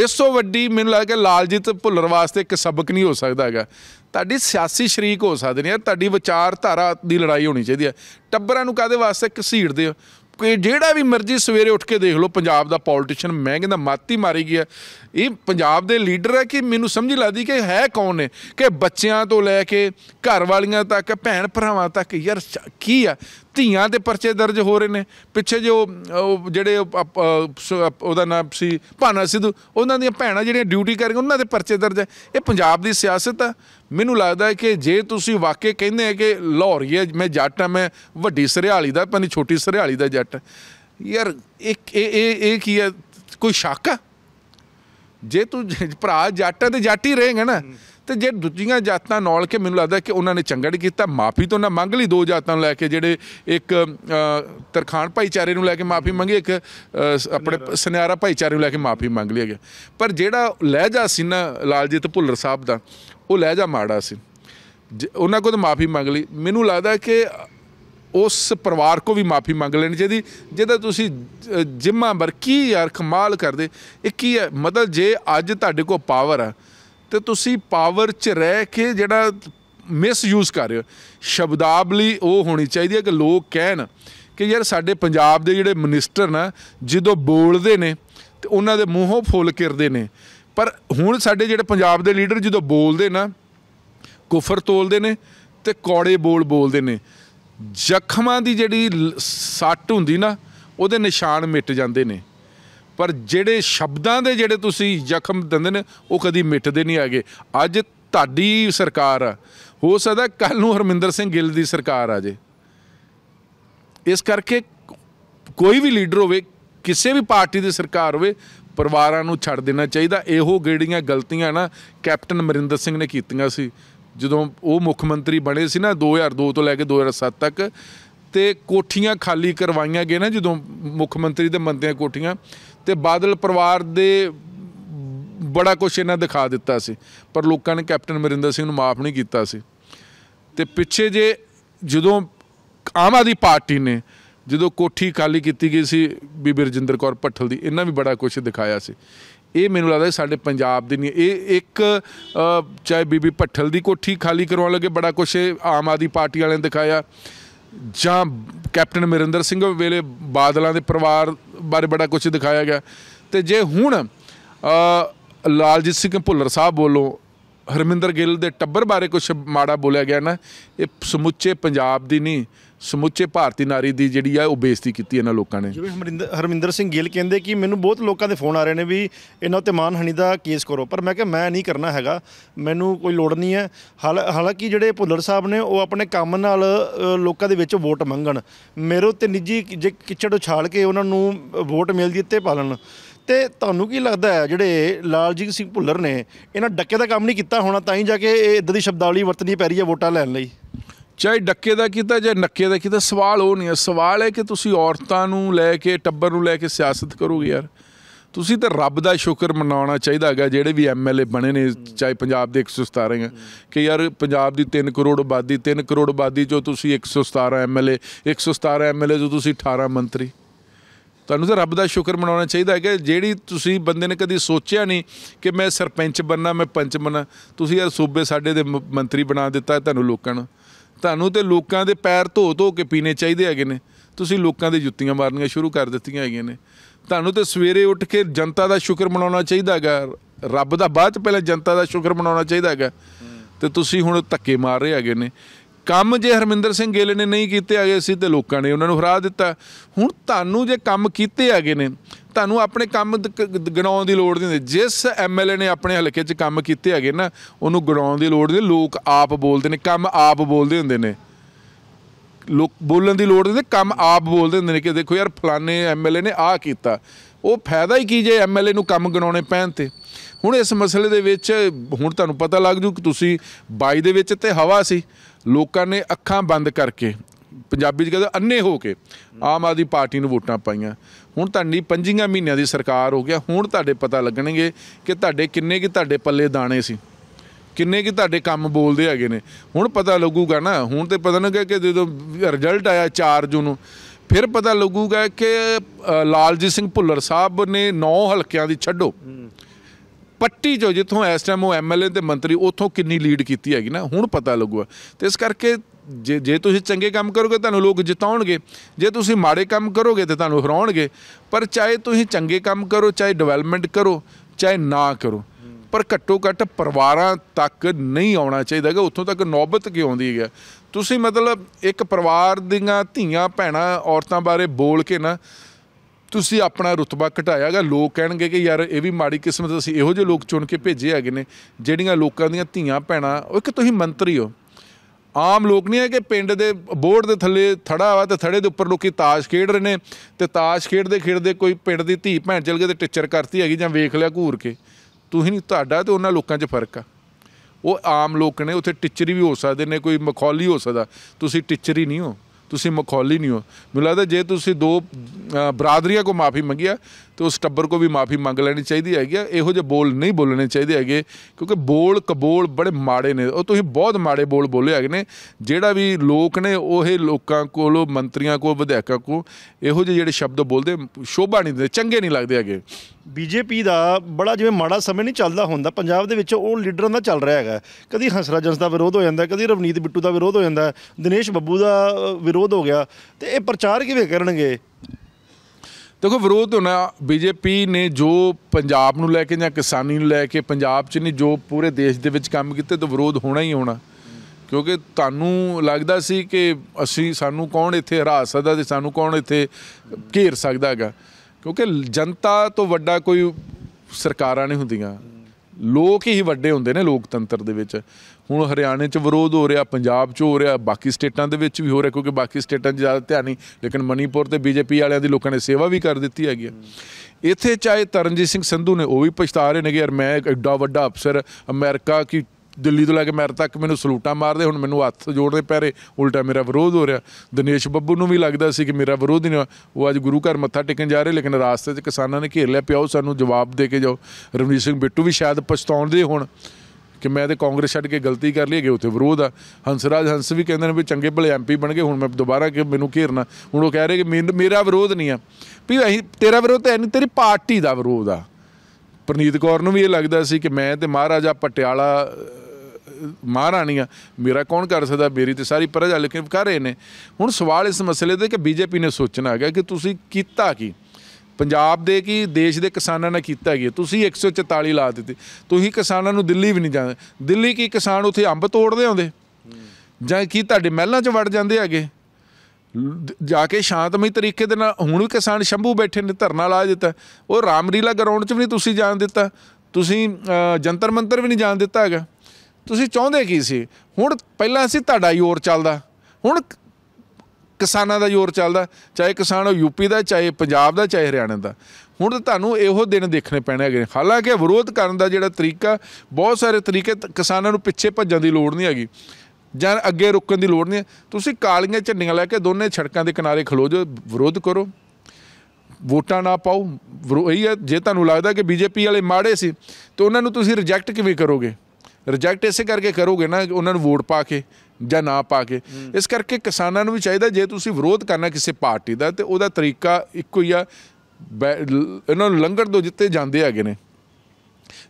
ਇਸ ਤੋਂ ਵੱਡੀ ਮੈਨੂੰ ਲੱਗਦਾ ਕਿ ਲਾਲਜੀਤ ਭੁੱਲਰ ਵਾਸਤੇ ਇੱਕ ਸਬਕ ਨਹੀਂ ਹੋ ਸਕਦਾ ਹੈਗਾ ਤੁਹਾਡੀ ਸਿਆਸੀ ਸ਼ਰੀਕ ਹੋ ਸਕਦੇ ਨੇ ਤੁਹਾਡੀ ਵਿਚਾਰਧਾਰਾ ਦੀ ਲੜਾਈ ਹੋਣੀ ਚਾਹੀਦੀ ਹੈ ਟੱਬਰਾਂ ਨੂੰ ਕਾਦੇ ਵਾਸਤੇ ਘਸੀੜਦੇ ਹੋ ਕੋਈ ਜਿਹੜਾ ਵੀ ਮਰਜ਼ੀ ਸਵੇਰੇ ਉੱਠ ਕੇ ਦੇਖ ਲਓ ਪੰਜਾਬ ਦਾ ਪੋਲਿਟਿਸ਼ੀਅਨ ਮੈਂ ਕਹਿੰਦਾ ਮਾਤੀ ਮਾਰੀ ਗਿਆ ਇਹ ਪੰਜਾਬ ਦੇ ਲੀਡਰ ਹੈ ਕਿ ਮੈਨੂੰ ਸਮਝ ਲੱਗਦੀ ਕਿ ਹੈ ਕੌਣ ਨੇ ਕਿ ਬੱਚਿਆਂ ਤੋਂ ਲੈ ਕੇ ਘਰ ਵਾਲੀਆਂ ਤੱਕ ਭੈਣ ਭਰਾਵਾਂ ਤੱਕ ਯਾਰ ਕੀ ਆ ਧੀਆਂ ਦੇ ਪਰਚੇ ਦਰਜ ਹੋ ਰਹੇ ਨੇ ਪਿੱਛੇ ਜੋ ਜਿਹੜੇ ਉਹਦਾ ਨਾਮ ਸੀ ਭਾਨਾ ਸਿੱਧੂ ਉਹਨਾਂ ਦੀਆਂ ਭੈਣਾਂ ਜਿਹੜੀਆਂ ਡਿਊਟੀ ਕਰ ਰਹੀਆਂ ਉਹਨਾਂ ਦੇ ਪਰਚੇ ਦਰਜ ਹੈ ਇਹ ਪੰਜਾਬ ਦੀ ਸਿਆਸਤ ਆ ਮੈਨੂੰ ਲੱਗਦਾ ਹੈ ਕਿ ਜੇ ਤੁਸੀਂ ਵਾਕਈ ਕਹਿੰਦੇ ਆ ਕਿ ਹੈ ਮੈਂ ਜੱਟ ਆ ਮੈਂ ਵੱਡੀ ਸਰਿਆਲੀ ਦਾ ਪਾਣੀ ਛੋਟੀ ਸਰਿਆਲੀ ਦਾ ਜੱਟ ਯਾਰ ਇੱਕ ਇਹ ਇਹ ਇਹ ਕੀ ਹੈ ਕੋਈ ਸ਼ੱਕ ਆ ਜੇ ਤੂੰ ਭਰਾ ਜੱਟ ਹੈ ਤੇ ਜੱਟ ਹੀ ਰਹੇਗਾ ਨਾ ਤੇ ਜੇ ਦੂਜੀਆਂ ਜਾਤਾਂ ਨਾਲ ਕੇ ਮੈਨੂੰ ਲੱਗਦਾ ਕਿ ਉਹਨਾਂ ਨੇ ਚੰਗੜ ਕੀਤਾ ਮਾਫੀ ਤੋਂ ਨਾ ਮੰਗ ਲਈ ਦੋ ਜਾਤਾਂ ਨੂੰ ਲੈ ਕੇ ਜਿਹੜੇ ਇੱਕ ਤਰਖਾਨ ਭਾਈਚਾਰੇ ਨੂੰ ਲੈ ਕੇ ਮਾਫੀ ਮੰਗੀ ਇੱਕ ਆਪਣੇ ਸੁਨਿਆਰਾ ਭਾਈਚਾਰੇ ਨੂੰ ਲੈ ਕੇ ਮਾਫੀ ਮੰਗ ਲਈ ਗਿਆ ਪਰ ਜਿਹੜਾ ਲਹਿਜਾ ਸੀ ਨਾ ਲਾਲਜੀਤ ਭੁੱਲਰ ਸਾਹਿਬ ਦਾ ਉਹ ਲਹਿਜਾ ਮਾੜਾ ਸੀ ਉਹਨਾਂ ਕੋਲ ਤਾਂ ਮਾਫੀ ਮੰਗ ਲਈ ਮੈਨੂੰ ਲੱਗਦਾ ਕਿ ਉਸ ਪਰਿਵਾਰ ਕੋ ਵੀ ਮਾਫੀ ਮੰਗ ਲੈਣੀ ਚਾਹੀਦੀ ਜਿਹਦਾ ਤੁਸੀਂ ਜਿੰਮਾ ਕੀ ਯਾਰ ਕਮਾਲ ਕਰਦੇ ਇਹ ਕੀ ਹੈ ਮਤਲਬ ਜੇ ਅੱਜ ਤੁਹਾਡੇ ਕੋ ਪਾਵਰ ਆ ਤੇ ਤੁਸੀਂ ਪਾਵਰ 'ਚ ਰਹਿ ਕੇ ਜਿਹੜਾ ਮਿਸਯੂਜ਼ ਕਰ ਰਹੇ ਹੋ ਸ਼ਬਦਾਵਲੀ ਉਹ ਹੋਣੀ ਚਾਹੀਦੀ ਹੈ ਕਿ ਲੋਕ ਕਹਿਣ ਕਿ ਯਾਰ ਸਾਡੇ ਪੰਜਾਬ ਦੇ ਜਿਹੜੇ ਮਿਨਿਸਟਰ ਨਾ ਜਦੋਂ ਬੋਲਦੇ ਨੇ ਤੇ ਉਹਨਾਂ ਦੇ ਮੂੰਹੋਂ ਫੁੱਲ ਕਿਰਦੇ ਨੇ ਪਰ ਹੁਣ ਸਾਡੇ ਜਿਹੜੇ ਪੰਜਾਬ ਦੇ ਲੀਡਰ ਜਦੋਂ ਬੋਲਦੇ ਨਾ ਕੁਫਰ ਤੋਲਦੇ ਨੇ ਤੇ ਕੌੜੇ ਬੋਲ ਬੋਲਦੇ ਨੇ ਜ਼ਖਮਾਂ ਦੀ ਜਿਹੜੀ ਸੱਟ ਹੁੰਦੀ ਨਾ ਉਹਦੇ ਨਿਸ਼ਾਨ ਮਿਟ ਜਾਂਦੇ ਨੇ ਪਰ ਜਿਹੜੇ ਸ਼ਬਦਾਂ ਦੇ ਜਿਹੜੇ ਤੁਸੀਂ ਜ਼ਖਮ ਦਿੰਦੇ ਨੇ ਉਹ ਕਦੀ ਮਿਟਦੇ ਨਹੀਂ ਹੈਗੇ ਅੱਜ ਤੁਹਾਡੀ ਸਰਕਾਰ ਹੋ ਸਕਦਾ ਕੱਲ ਨੂੰ ਹਰਮਿੰਦਰ ਸਿੰਘ ਗਿੱਲ ਦੀ ਸਰਕਾਰ ਆ ਜੇ ਇਸ ਕਰਕੇ ਕੋਈ ਵੀ ਲੀਡਰ ਹੋਵੇ ਕਿਸੇ ਵੀ ਪਾਰਟੀ ਦੀ ਸਰਕਾਰ ਹੋਵੇ ਪਰਿਵਾਰਾਂ ਨੂੰ ਛੱਡ ਦੇਣਾ ਚਾਹੀਦਾ ਇਹੋ ਗੇੜੀਆਂ ਗਲਤੀਆਂ ਨਾ ਕੈਪਟਨ ਮਰਿੰਦਰ ਸਿੰਘ ਨੇ ਕੀਤੀਆਂ ਸੀ ਜਦੋਂ ਉਹ ਮੁੱਖ ਮੰਤਰੀ ਬਣੇ ਸੀ ਨਾ 2002 ਤੋਂ ਲੈ ਕੇ 2007 ਤੱਕ ਤੇ ਕੋਠੀਆਂ ਖਾਲੀ ਕਰਵਾਈਆਂ ਗਏ ਨਾ ਜਦੋਂ ਮੁੱਖ ਮੰਤਰੀ ਦੇ ਮੰਦਿਆਂ ਕੋਠੀਆਂ ਤੇ ਬਾਦਲ ਪਰਿਵਾਰ ਦੇ ਬੜਾ ਕੁਝ ਇਹਨਾਂ ਦਿਖਾ ਦਿੱਤਾ ਸੀ ਪਰ ਲੋਕਾਂ ਨੇ ਕੈਪਟਨ ਮਰਿੰਦਰ ਸਿੰਘ ਨੂੰ ਮਾਫ ਨਹੀਂ ਕੀਤਾ ਸੀ ਤੇ ਪਿੱਛੇ ਜੇ ਜਦੋਂ ਆਮ ਆਦੀ ਪਾਰਟੀ ਨੇ ਜਦੋਂ ਕੋਠੀ ਖਾਲੀ ਕੀਤੀ ਗਈ ਸੀ ਬੀਬੀ ਰਜਿੰਦਰ ਕੌਰ ਪੱਠਲ ਦੀ ਇਹਨਾਂ ਵੀ ਬੜਾ ਕੁਝ ਦਿਖਾਇਆ ਸੀ ਇਹ ਮੈਨੂੰ ਲੱਗਦਾ ਸਾਡੇ ਪੰਜਾਬ ਦੀ ਨਹੀਂ ਇਹ ਇੱਕ ਚਾਹੇ ਬੀਬੀ ਪੱਠਲ ਦੀ ਕੋਠੀ ਖਾਲੀ ਕਰਵਾਉਣ ਲੱਗੇ ਬੜਾ ਕੁਝ ਆਮ ਆਦੀ ਪਾਰਟੀ ਵਾਲਿਆਂ ਨੇ ਦਿਖਾਇਆ ਜਾਂ ਕੈਪਟਨ ਮਰਿੰਦਰ ਸਿੰਘ ਵੇਲੇ ਬਾਦਲਾਂ ਦੇ ਪਰਿਵਾਰ ਬਾਰੇ ਬੜਾ ਕੁਝ ਦਿਖਾਇਆ ਗਿਆ ਤੇ ਜੇ ਹੁਣ ਲਾਲਜੀਤ ਸਿੰਘ ਭੁੱਲਰ ਸਾਹਿਬ ਬੋਲੋ ਹਰਮਿੰਦਰ ਗਿੱਲ ਦੇ ਟੱਬਰ ਬਾਰੇ ਕੁਝ ਮਾੜਾ ਬੋਲਿਆ ਗਿਆ ਨਾ ਇਹ ਸਮੁੱਚੇ ਪੰਜਾਬ ਦੀ ਨਹੀਂ ਸਮੁੱਚੇ ਭਾਰਤੀ ਨਾਰੀ ਦੀ ਜਿਹੜੀ ਆ ਉਹ ਬੇਇੱਜ਼ਤੀ ਕੀਤੀ ਇਹਨਾਂ ਲੋਕਾਂ ਨੇ ਜਿਵੇਂ ਹਰਮਿੰਦਰ ਹਰਮਿੰਦਰ ਸਿੰਘ ਗਿੱਲ ਕਹਿੰਦੇ ਕਿ ਮੈਨੂੰ ਬਹੁਤ ਲੋਕਾਂ ਦੇ ਫੋਨ ਆ ਰਹੇ ਨੇ ਵੀ ਇਹਨਾਂ ਉੱਤੇ ਮਾਨਹਾਨੀ ਦਾ ਕੇਸ ਕਰੋ ਪਰ ਮੈਂ ਕਿਹਾ ਮੈਂ ਨਹੀਂ ਕਰਨਾ ਹੈਗਾ ਮੈਨੂੰ ਕੋਈ ਲੋੜ ਨਹੀਂ ਹੈ ਹਾਲਾਂਕਿ ਜਿਹੜੇ ਭੁੱਲਰ ਸਾਹਿਬ ਨੇ ਉਹ ਆਪਣੇ ਕੰਮ ਨਾਲ ਲੋਕਾਂ ਦੇ ਵਿੱਚ ਵੋਟ ਮੰਗਣ ਮੇਰੇ ਉੱਤੇ ਨਿੱਜੀ ਜੇ ਕਿਚੜ ਉਛਾਲ ਕੇ ਉਹਨਾਂ ਨੂੰ ਵੋਟ ਮਿਲਦੀ ਤੇ ਪਾਲਣ ਤੇ ਤੁਹਾਨੂੰ ਕੀ ਲੱਗਦਾ ਹੈ ਜਿਹੜੇ ਲਾਲਜੀਤ ਸਿੰਘ ਭੁੱਲਰ ਨੇ ਇਹਨਾਂ ਡੱਕੇ ਦਾ ਕੰਮ ਨਹੀਂ ਕੀਤਾ ਹੋਣਾ ਤਾਂ ਹੀ ਜਾ ਕੇ ਇਹ ਇਦਾਂ ਦੀ ਸ਼ਬਦਾਵਲੀ ਵਰਤਣੀ ਪੈ ਰਹੀ ਹੈ ਵੋਟਾਂ ਲੈਣ ਲਈ ਚਾਹੇ ਡੱਕੇ ਦਾ ਕੀਤਾ ਜਾਂ ਨੱਕੇ ਦਾ ਕੀਤਾ ਸਵਾਲ ਉਹ ਨਹੀਂ ਹੈ ਸਵਾਲ ਹੈ ਕਿ ਤੁਸੀਂ ਔਰਤਾਂ ਨੂੰ ਲੈ ਕੇ ਟੱਬਰ ਨੂੰ ਲੈ ਕੇ ਸਿਆਸਤ ਕਰੋਗੇ ਯਾਰ ਤੁਸੀਂ ਤਾਂ ਰੱਬ ਦਾ ਸ਼ੁਕਰ ਮਨਾਉਣਾ ਚਾਹੀਦਾ ਹੈਗਾ ਜਿਹੜੇ ਵੀ ਐਮਐਲਏ ਬਣੇ ਨੇ ਚਾਹੇ ਪੰਜਾਬ ਦੇ 117 ਹੈ ਕਿ ਯਾਰ ਪੰਜਾਬ ਦੀ 3 ਕਰੋੜ ਆਬਾਦੀ 3 ਕਰੋੜ ਆਬਾਦੀ ਜੋ ਤੁਸੀਂ 117 ਐਮਐਲਏ 117 ਐਮਐਲਏ ਜੋ ਤੁਸੀਂ 18 ਮੰਤਰੀ ਤੁਹਾਨੂੰ ਤਾਂ ਰੱਬ ਦਾ ਸ਼ੁਕਰ ਮਨਾਉਣਾ ਚਾਹੀਦਾ ਹੈ ਕਿ ਜਿਹੜੀ ਤੁਸੀਂ ਬੰਦੇ ਨੇ ਕਦੀ ਸੋਚਿਆ ਨਹੀਂ ਕਿ ਮੈਂ ਸਰਪੰਚ ਬੰਨਾ ਮੈਂ ਪੰਚ ਬੰਨਾ ਤੁਸੀਂ ਯਾਰ ਸੂਬੇ ਸਾਡੇ ਦੇ ਮੰਤਰੀ ਬਣਾ ਦਿੱਤਾ ਤੁਹਾਨੂੰ ਲੋਕਾਂ ਨੂੰ ਤੁਹਾਨੂੰ ਤੇ ਲੋਕਾਂ ਦੇ ਪੈਰ ਧੋ ਧੋ ਕੇ ਪੀਣੇ ਚਾਹੀਦੇ ਹੈਗੇ ਨੇ ਤੁਸੀਂ ਲੋਕਾਂ ਦੇ ਜੁੱਤੀਆਂ ਮਾਰਨੀਆਂ ਸ਼ੁਰੂ ਕਰ ਦਿੱਤੀਆਂ ਹੈਗੀਆਂ ਨੇ ਤੁਹਾਨੂੰ ਤੇ ਸਵੇਰੇ ਉੱਠ ਕੇ ਜਨਤਾ ਦਾ ਸ਼ੁਕਰ ਮਨਾਉਣਾ ਚਾਹੀਦਾ ਹੈਗਾ ਰੱਬ ਦਾ ਬਾਅਦ ਚ ਪਹਿਲਾਂ ਜਨਤਾ ਦਾ ਸ਼ੁਕਰ ਮਨਾਉਣਾ ਚਾਹੀਦਾ ਹੈਗਾ ਤੇ ਤੁਸੀਂ ਹੁਣ ਧੱਕੇ ਮਾਰ ਰਹੇ ਹੈਗੇ ਨੇ ਕੰਮ ਜੇ ਹਰਮਿੰਦਰ ਸਿੰਘ ਗਿੱਲ ਨੇ ਨਹੀਂ ਕੀਤੇ ਹੈਗੇ ਸੀ ਤੇ ਲੋਕਾਂ ਨੇ ਉਹਨਾਂ ਨੂੰ ਹਰਾ ਦਿੱਤਾ ਹੁਣ ਤੁਹਾਨੂੰ ਜੇ ਕੰਮ ਕੀਤੇ ਹੈਗੇ ਨੇ ਤੁਹਾਨੂੰ ਆਪਣੇ ਕੰਮ ਗਣਾਉਣ ਦੀ ਲੋੜ ਨਹੀਂ ਜਿਸ ਐਮਐਲਏ ਨੇ ਆਪਣੇ ਹਲਕੇ 'ਚ ਕੰਮ ਕੀਤੇ ਹੈਗੇ ਨਾ ਉਹਨੂੰ ਗਣਾਉਣ ਦੀ ਲੋੜ ਨਹੀਂ ਲੋਕ ਆਪ ਬੋਲਦੇ ਨੇ ਕੰਮ ਆਪ ਬੋਲਦੇ ਹੁੰਦੇ ਨੇ ਲੋਕ ਬੋਲਣ ਦੀ ਲੋੜ ਨਹੀਂ ਕੰਮ ਆਪ ਬੋਲਦੇ ਹੁੰਦੇ ਨੇ ਕਿ ਦੇਖੋ ਯਾਰ ਫਲਾਣੇ ਐਮਐਲਏ ਨੇ ਆਹ ਕੀਤਾ ਉਹ ਫਾਇਦਾ ਹੀ ਕੀ ਜੇ ਐਮਐਲਏ ਨੂੰ ਕੰਮ ਗਣਾਉਣੇ ਪੈਣ ਤੇ ਹੁਣ ਇਸ ਮਸਲੇ ਦੇ ਵਿੱਚ ਹੁਣ ਤੁਹਾਨੂੰ ਪਤਾ ਲੱਗ ਜੂ ਕਿ ਤੁਸੀਂ 22 ਦੇ ਵਿੱਚ ਤੇ ਹਵਾ ਸੀ ਲੋਕਾਂ ਨੇ ਅੱਖਾਂ ਬੰਦ ਕਰਕੇ ਪੰਜਾਬੀ ਜੀ ਕਹਿੰਦੇ ਅੰਨੇ ਹੋ ਕੇ ਆਮ ਆਦੀ ਪਾਰਟੀ ਨੂੰ ਵੋਟਾਂ ਪਾਈਆਂ ਹੁਣ ਤੁਹਾਡੀ ਪੰਜੀਆਂ ਮਹੀਨਿਆਂ ਦੀ ਸਰਕਾਰ ਹੋ ਗਿਆ ਹੁਣ ਤੁਹਾਡੇ ਪਤਾ ਲੱਗਣਗੇ ਕਿ ਤੁਹਾਡੇ ਕਿੰਨੇ ਕਿ ਤੁਹਾਡੇ ਪੱਲੇ ਦਾਣੇ ਸੀ ਕਿੰਨੇ ਕਿ ਤੁਹਾਡੇ ਕੰਮ ਬੋਲਦੇ ਹੈਗੇ ਨੇ ਹੁਣ ਪਤਾ ਲੱਗੂਗਾ ਨਾ ਹੁਣ ਤੇ ਪਤਾ ਨਹੀਂ ਕਿ ਜਦੋਂ ਰਿਜ਼ਲਟ ਆਇਆ 4 ਜੂਨ ਨੂੰ ਫਿਰ ਪਤਾ ਲੱਗੂਗਾ ਕਿ ਲਾਲਜੀਤ ਸਿੰਘ ਭੁੱਲਰ ਸਾਹਿਬ ਨੇ 9 ਹਲਕਿਆਂ ਦੀ ਛੱਡੋ ਪੱਟੀ ਜੋ ਜਿੱਥੋਂ ਇਸ ਟਾਈਮ ਉਹ ਐਮਐਲਏ ਤੇ ਮੰਤਰੀ ਉਥੋਂ ਕਿੰਨੀ ਲੀਡ ਕੀਤੀ ਹੈਗੀ ਨਾ ਹੁਣ ਪਤਾ ਲੱਗੂਗਾ ਤੇ ਇਸ ਕਰਕੇ ਜੇ ਜੇ ਤੁਸੀਂ ਚੰਗੇ ਕੰਮ ਕਰੋਗੇ ਤੁਹਾਨੂੰ ਲੋਕ ਜਿਤਾਉਣਗੇ ਜੇ ਤੁਸੀਂ ਮਾੜੇ ਕੰਮ ਕਰੋਗੇ ਤੇ ਤੁਹਾਨੂੰ ਹਰਾਉਣਗੇ ਪਰ ਚਾਹੇ ਤੁਸੀਂ ਚੰਗੇ ਕੰਮ ਕਰੋ ਚਾਹੇ ਡਿਵੈਲਪਮੈਂਟ ਕਰੋ ਚਾਹੇ ਨਾ ਕਰੋ ਪਰ ਘੱਟੋ ਘੱਟ ਪਰਿਵਾਰਾਂ ਤੱਕ ਨਹੀਂ ਆਉਣਾ ਚਾਹੀਦਾ ਕਿ ਉੱਥੋਂ ਤੱਕ ਨੌਬਤ ਕਿਉਂ ਆਉਂਦੀ ਹੈ ਤੁਸੀਂ ਮਤਲਬ ਇੱਕ ਪਰਿਵਾਰ ਦੀਆਂ ਧੀਆਂ ਭੈਣਾਂ ਔਰਤਾਂ ਬਾਰੇ ਬੋਲ ਕੇ ਨਾ ਤੁਸੀਂ ਆਪਣਾ ਰੁਤਬਾ ਘਟਾਇਆਗਾ ਲੋਕ ਕਹਿਣਗੇ ਕਿ ਯਾਰ ਇਹ ਵੀ ਮਾੜੀ ਕਿਸਮਤ ਅਸੀਂ ਇਹੋ ਜਿਹੇ ਲੋਕ ਚੁਣ ਕੇ ਭੇਜੇ ਹੈਗੇ ਨੇ ਜਿਹੜੀਆਂ ਲੋਕਾਂ ਦੀਆਂ ਧੀਆਂ ਪੈਣਾ ਉਹ ਇੱਕ ਤੁਸੀਂ ਮੰਤਰੀ ਹੋ ਆਮ ਲੋਕ ਨਹੀਂ ਹੈ ਕਿ ਪਿੰਡ ਦੇ ਬੋਰਡ ਦੇ ਥੱਲੇ ਥੜਾ ਵਾ ਤੇ ਥੜੇ ਦੇ ਉੱਪਰ ਲੋਕੀ ਤਾਸ਼ ਖੇਡ ਰਹੇ ਨੇ ਤੇ ਤਾਸ਼ ਖੇਡਦੇ ਖੇਡਦੇ ਕੋਈ ਪਿੰਡ ਦੀ ਧੀ ਭੈਣ ਚਲ ਗਈ ਤੇ ਟਿੱਚਰ ਕਰਤੀ ਹੈਗੀ ਜਾਂ ਵੇਖ ਲਿਆ ਘੂਰ ਕੇ ਤੁਸੀਂ ਨਹੀਂ ਤੁਹਾਡਾ ਤੇ ਉਹਨਾਂ ਲੋਕਾਂ 'ਚ ਫਰਕ ਆ ਉਹ ਆਮ ਲੋਕ ਨੇ ਉੱਥੇ ਟਿੱਚਰੀ ਵੀ ਹੋ ਸਕਦੇ ਨੇ ਕੋਈ ਮਖੌਲੀ ਹੋ ਸਕਦਾ ਤੁਸੀਂ ਟਿੱਚਰੀ ਨਹੀਂ ਹੋ ਤੁਸੀਂ ਮਖੌਲੀ ਨਹੀਂ ਹੋ ਮੈਨੂੰ ਲੱਗਦਾ ਜੇ ਤੁਸੀਂ ਦੋ ਬਰਾਦਰੀਆਂ ਕੋ ਮਾਫੀ ਮੰਗਿਆ ਤੇ ਉਸ ਟੱਬਰ ਕੋ ਵੀ ਮਾਫੀ ਮੰਗ ਲੈਣੀ ਚਾਹੀਦੀ ਹੈਗੀ ਆ ਇਹੋ ਜਿਹੇ ਬੋਲ ਨਹੀਂ ਬੋਲਣੇ ਚਾਹੀਦੇ ਹੈਗੇ ਕਿਉਂਕਿ ਬੋਲ ਕਬੋਲ ਬੜੇ ਮਾੜੇ ਨੇ ਉਹ ਤੁਸੀਂ ਬਹੁਤ ਮਾੜੇ ਬੋਲ ਬੋਲੇ ਹੈਗੇ ਨੇ ਜਿਹੜਾ ਵੀ ਲੋਕ ਨੇ ਉਹ ਇਹ ਲੋਕਾਂ ਕੋਲੋਂ ਮੰਤਰੀਆਂ ਕੋ ਵਿਧਾਇਕਾਂ ਕੋ ਇਹੋ ਜਿਹੇ ਜਿਹੜੇ ਸ਼ਬਦ ਬੋਲਦੇ ਸ਼ੋਭਾ ਨਹੀਂ ਦਿੰਦੇ ਚੰਗੇ ਨਹੀਂ ਲੱਗਦੇ ਹੈਗੇ ਬੀਜੇਪੀ ਦਾ ਬੜਾ ਜਿਵੇਂ ਮਾੜਾ ਸਮੇਂ ਨਹੀਂ ਚੱਲਦਾ ਹੁੰਦਾ ਪੰਜਾਬ ਦੇ ਵਿੱਚ ਉਹ ਲੀਡਰਾਂ ਦਾ ਚੱਲ ਰਿਹਾ ਹੈਗਾ ਕਦੀ ਹੰਸਰਾ ਜਨਸ ਦਾ ਵਿਰੋਧ ਹੋ ਜਾਂਦਾ ਕਦੀ ਰਵਨੀਤ ਬਿੱਟੂ ਦਾ ਵਿਰੋਧ ਹੋ ਜਾਂਦਾ ਦਿਨੇਸ਼ ਬੱਬੂ ਦਾ ਵਿਰੋਧ ਹੋ ਗਿਆ ਤੇ ਇਹ ਪ੍ਰਚਾਰ ਕਿਵੇਂ ਕਰਨਗੇ ਦੇਖੋ ਵਿਰੋਧ ਹੋਣਾ ਬੀਜੇਪੀ ਨੇ ਜੋ ਪੰਜਾਬ ਨੂੰ ਲੈ ਕੇ ਜਾਂ ਕਿਸਾਨੀ ਨੂੰ ਲੈ ਕੇ ਪੰਜਾਬ 'ਚ ਨਹੀਂ ਜੋ ਪੂਰੇ ਦੇਸ਼ ਦੇ ਵਿੱਚ ਕੰਮ ਕੀਤੇ ਤਾਂ ਵਿਰੋਧ ਹੋਣਾ ਹੀ ਹੋਣਾ ਕਿਉਂਕਿ ਤੁਹਾਨੂੰ ਲੱਗਦਾ ਸੀ ਕਿ ਅਸੀਂ ਸਾਨੂੰ ਕੌਣ ਇੱਥੇ ਹਰਾ ਸਕਦਾ ਤੇ ਸਾਨੂੰ ਕੌਣ ਇੱਥੇ ਘੇਰ ਸਕਦਾ ਹੈਗਾ ਕਿਉਂਕਿ ਜਨਤਾ ਤੋਂ ਵੱਡਾ ਕੋਈ ਸਰਕਾਰਾਂ ਨਹੀਂ ਹੁੰਦੀਆਂ ਲੋਕ ਹੀ ਵੱਡੇ ਹੁੰਦੇ ਨੇ ਲੋਕਤੰਤਰ ਦੇ ਵਿੱਚ ਹੁਣ ਹਰਿਆਣੇ 'ਚ ਵਿਰੋਧ ਹੋ ਰਿਹਾ ਪੰਜਾਬ 'ਚ ਹੋ ਰਿਹਾ ਬਾਕੀ ਸਟੇਟਾਂ ਦੇ ਵਿੱਚ ਵੀ ਹੋ ਰਿਹਾ ਕਿਉਂਕਿ ਬਾਕੀ ਸਟੇਟਾਂ 'ਚ ਜ਼ਿਆਦਾ ਧਿਆਨ ਨਹੀਂ ਲੇਕਿਨ ਮਨੀਪੁਰ ਤੇ ਬੀਜੇਪੀ ਵਾਲਿਆਂ ਦੀ ਲੋਕਾਂ ਨੇ ਸੇਵਾ ਵੀ ਕਰ ਦਿੱਤੀ ਹੈਗੀ ਇੱਥੇ ਚਾਹੇ ਤਰਨਜੀਤ ਸਿੰਘ ਸੰਧੂ ਨੇ ਉਹ ਵੀ ਪਛਤਾ ਰਹੇ ਨੇ ਕਿ ਯਾਰ ਮੈਂ ਇੱਕ ਐਡਾ ਵੱਡਾ ਅਫਸਰ ਅਮਰੀਕਾ ਕੀ ਦਿੱਲੀ ਤੋਂ ਲੈ ਕੇ ਮੈਰ ਤੱਕ ਮੈਨੂੰ ਸਲੂਟਾਂ ਮਾਰਦੇ ਹੁਣ ਮੈਨੂੰ ਹੱਥ ਜੋੜਦੇ ਪੈਰੇ ਉਲਟਾ ਮੇਰਾ ਵਿਰੋਧ ਹੋ ਰਿਹਾ ਦਿਨੇਸ਼ ਬੱਬੂ ਨੂੰ ਵੀ ਲੱਗਦਾ ਸੀ ਕਿ ਮੇਰਾ ਵਿਰੋਧ ਨਹੀਂ ਉਹ ਅੱਜ ਗੁਰੂ ਘਰ ਮੱਥਾ ਟੇਕਣ ਜਾ ਰਹੇ ਲੇਕਿਨ ਰਾਸਤੇ 'ਚ ਕਿਸਾਨਾਂ ਨੇ ਘੇਰ ਲਿਆ ਪਿਆ ਉਹ ਸਾਨੂੰ ਜਵਾਬ ਦੇ ਕੇ ਜਾਓ ਰਵਨੀਤ ਸਿੰਘ ਬਿੱਟੂ ਵੀ ਸ਼ਾਇਦ ਪਛਤਾਉਂਦੇ ਹੁਣ ਕਿ ਮੈਂ ਤੇ ਕਾਂਗਰਸ ਛੱਡ ਕੇ ਗਲਤੀ ਕਰ ਲਈ ਹੈਗੇ ਉੱਥੇ ਵਿਰੋਧ ਆ ਹੰਸਰਾਜ ਹੰਸ ਵੀ ਕਹਿੰਦੇ ਨੇ ਵੀ ਚੰਗੇ ਭਲੇ ਐਮਪੀ ਬਣ ਗਏ ਹੁਣ ਮੈਂ ਦੁਬਾਰਾ ਕਿ ਮੈਨੂੰ ਘੇਰਨਾ ਹੁਣ ਉਹ ਕਹਿ ਰਹੇ ਕਿ ਮੇਰਾ ਵਿਰੋਧ ਨਹੀਂ ਆ ਵੀ ਅਸੀਂ ਤੇਰਾ ਵਿਰੋਧ ਤਾਂ ਨਹੀਂ ਤੇਰੀ ਪਾਰਟੀ ਦਾ ਵਿਰੋਧ ਆ ਪ੍ਰਨੀਤ ਕੌਰ ਨੂੰ ਵੀ ਇਹ ਲੱਗਦਾ ਸੀ ਕਿ ਮੈਂ ਤੇ ਮਹਾਰਾਜਾ ਪਟਿਆਲਾ ਮਹਾਰਾਣੀਆਂ ਮੇਰਾ ਕੌਣ ਕਰ ਸਕਦਾ ਮੇਰੀ ਤੇ ਸਾਰੀ ਪ੍ਰਜਾ ਲੇਕਿਨ ਕਰ ਰਹੇ ਨੇ ਹੁਣ ਸਵਾਲ ਇਸ ਮਸਲੇ ਤੇ ਕਿ ਬੀਜੇਪੀ ਨੇ ਸੋਚਣਾ ਹੈਗਾ ਕਿ ਤੁਸੀਂ ਕੀਤਾ ਕੀ ਪੰਜਾਬ ਦੇ ਕੀ ਦੇਸ਼ ਦੇ ਕਿਸਾਨਾਂ ਨੇ ਕੀਤਾ ਕੀ ਤੁਸੀਂ 144 ਲਾ ਦਿੱਤੇ ਤੁਸੀਂ ਕਿਸਾਨਾਂ ਨੂੰ ਦਿੱਲੀ ਵੀ ਨਹੀਂ ਜਾਂਦੇ ਦਿੱਲੀ ਕੀ ਕਿਸਾਨ ਉੱਥੇ ਅੰਬ ਤੋੜਦੇ ਆਉਂਦੇ ਜਾਂ ਕੀ ਤੁਹਾਡੇ ਮਹਿਲਾਂ 'ਚ ਵੜ ਜਾਂਦੇ ਹੈਗੇ ਜਾ ਕੇ ਸ਼ਾਂਤਮਈ ਤਰੀਕੇ ਦੇ ਨਾਲ ਹੁਣ ਵੀ ਕਿਸਾਨ ਸ਼ੰਭੂ ਬੈਠੇ ਨੇ ਧਰਨਾ ਲਾ ਦਿੱਤਾ ਉਹ ਰਾਮਰੀਲਾ ਗਰਾਊਂਡ 'ਚ ਵੀ ਨਹੀਂ ਤੁਸੀਂ ਜਾਣ ਦਿੱਤਾ ਤੁਸੀਂ ਜੰਤਰ ਮੰਤਰ ਵੀ ਨਹੀਂ ਜਾਣ ਦਿੱਤਾ ਹੈਗਾ ਤੁਸੀਂ ਚਾਹੁੰਦੇ ਕੀ ਸੀ ਹੁਣ ਪਹਿਲਾਂ ਸੀ ਤੁਹਾਡਾ ਯੋਰ ਚੱਲਦਾ ਹੁਣ ਕਿਸਾਨਾਂ ਦਾ ਜ਼ੋਰ ਚੱਲਦਾ ਚਾਹੇ ਕਿਸਾਨ ਉਹ ਯੂਪੀ ਦਾ ਚਾਹੇ ਪੰਜਾਬ ਦਾ ਚਾਹੇ ਹਰਿਆਣਾ ਦਾ ਹੁਣ ਤਾਂ ਤੁਹਾਨੂੰ ਇਹੋ ਦਿਨ ਦੇਖਣੇ ਪੈਣੇ ਹੈਗੇ ਹਾਲਾਂਕਿ ਵਿਰੋਧ ਕਰਨ ਦਾ ਜਿਹੜਾ ਤਰੀਕਾ ਬਹੁਤ ਸਾਰੇ ਤਰੀਕੇ ਕਿਸਾਨਾਂ ਨੂੰ ਪਿੱਛੇ ਭੱਜਣ ਦੀ ਲੋੜ ਨਹੀਂ ਹੈਗੀ ਜਾਂ ਅੱਗੇ ਰੁਕਣ ਦੀ ਲੋੜ ਨਹੀਂ ਤੁਸੀਂ ਕਾਲੀਆਂ ਝੰਡੀਆਂ ਲੈ ਕੇ ਦੋਨੇ ਛੜਕਾਂ ਦੇ ਕਿਨਾਰੇ ਖਲੋ ਜੋ ਵਿਰੋਧ ਕਰੋ ਵੋਟਾਂ ਨਾ ਪਾਓ ਇਹ ਜੇ ਤੁਹਾਨੂੰ ਲੱਗਦਾ ਕਿ ਬੀਜੇਪੀ ਵਾਲੇ ਮਾੜੇ ਸੀ ਤੇ ਉਹਨਾਂ ਨੂੰ ਤੁਸੀਂ ਰਿਜੈਕਟ ਕਿਵੇਂ ਕਰੋਗੇ ਰਿਜੈਕਟ ਇਸੇ ਕਰਕੇ ਕਰੋਗੇ ਨਾ ਉਹਨਾਂ ਨੂੰ ਵੋਟ ਪਾ ਕੇ ਜਾਂ ਨਾ ਪਾ ਕੇ ਇਸ ਕਰਕੇ ਕਿਸਾਨਾਂ ਨੂੰ ਵੀ ਚਾਹੀਦਾ ਜੇ ਤੁਸੀਂ ਵਿਰੋਧ ਕਰਨਾ ਕਿਸੇ ਪਾਰਟੀ ਦਾ ਤੇ ਉਹਦਾ ਤਰੀਕਾ ਇੱਕੋ ਹੀ ਆ ਇਹਨਾਂ ਨੂੰ ਲੰਗੜ ਦੋ ਜਿੱਤੇ ਜਾਂਦੇ ਹੈਗੇ ਨੇ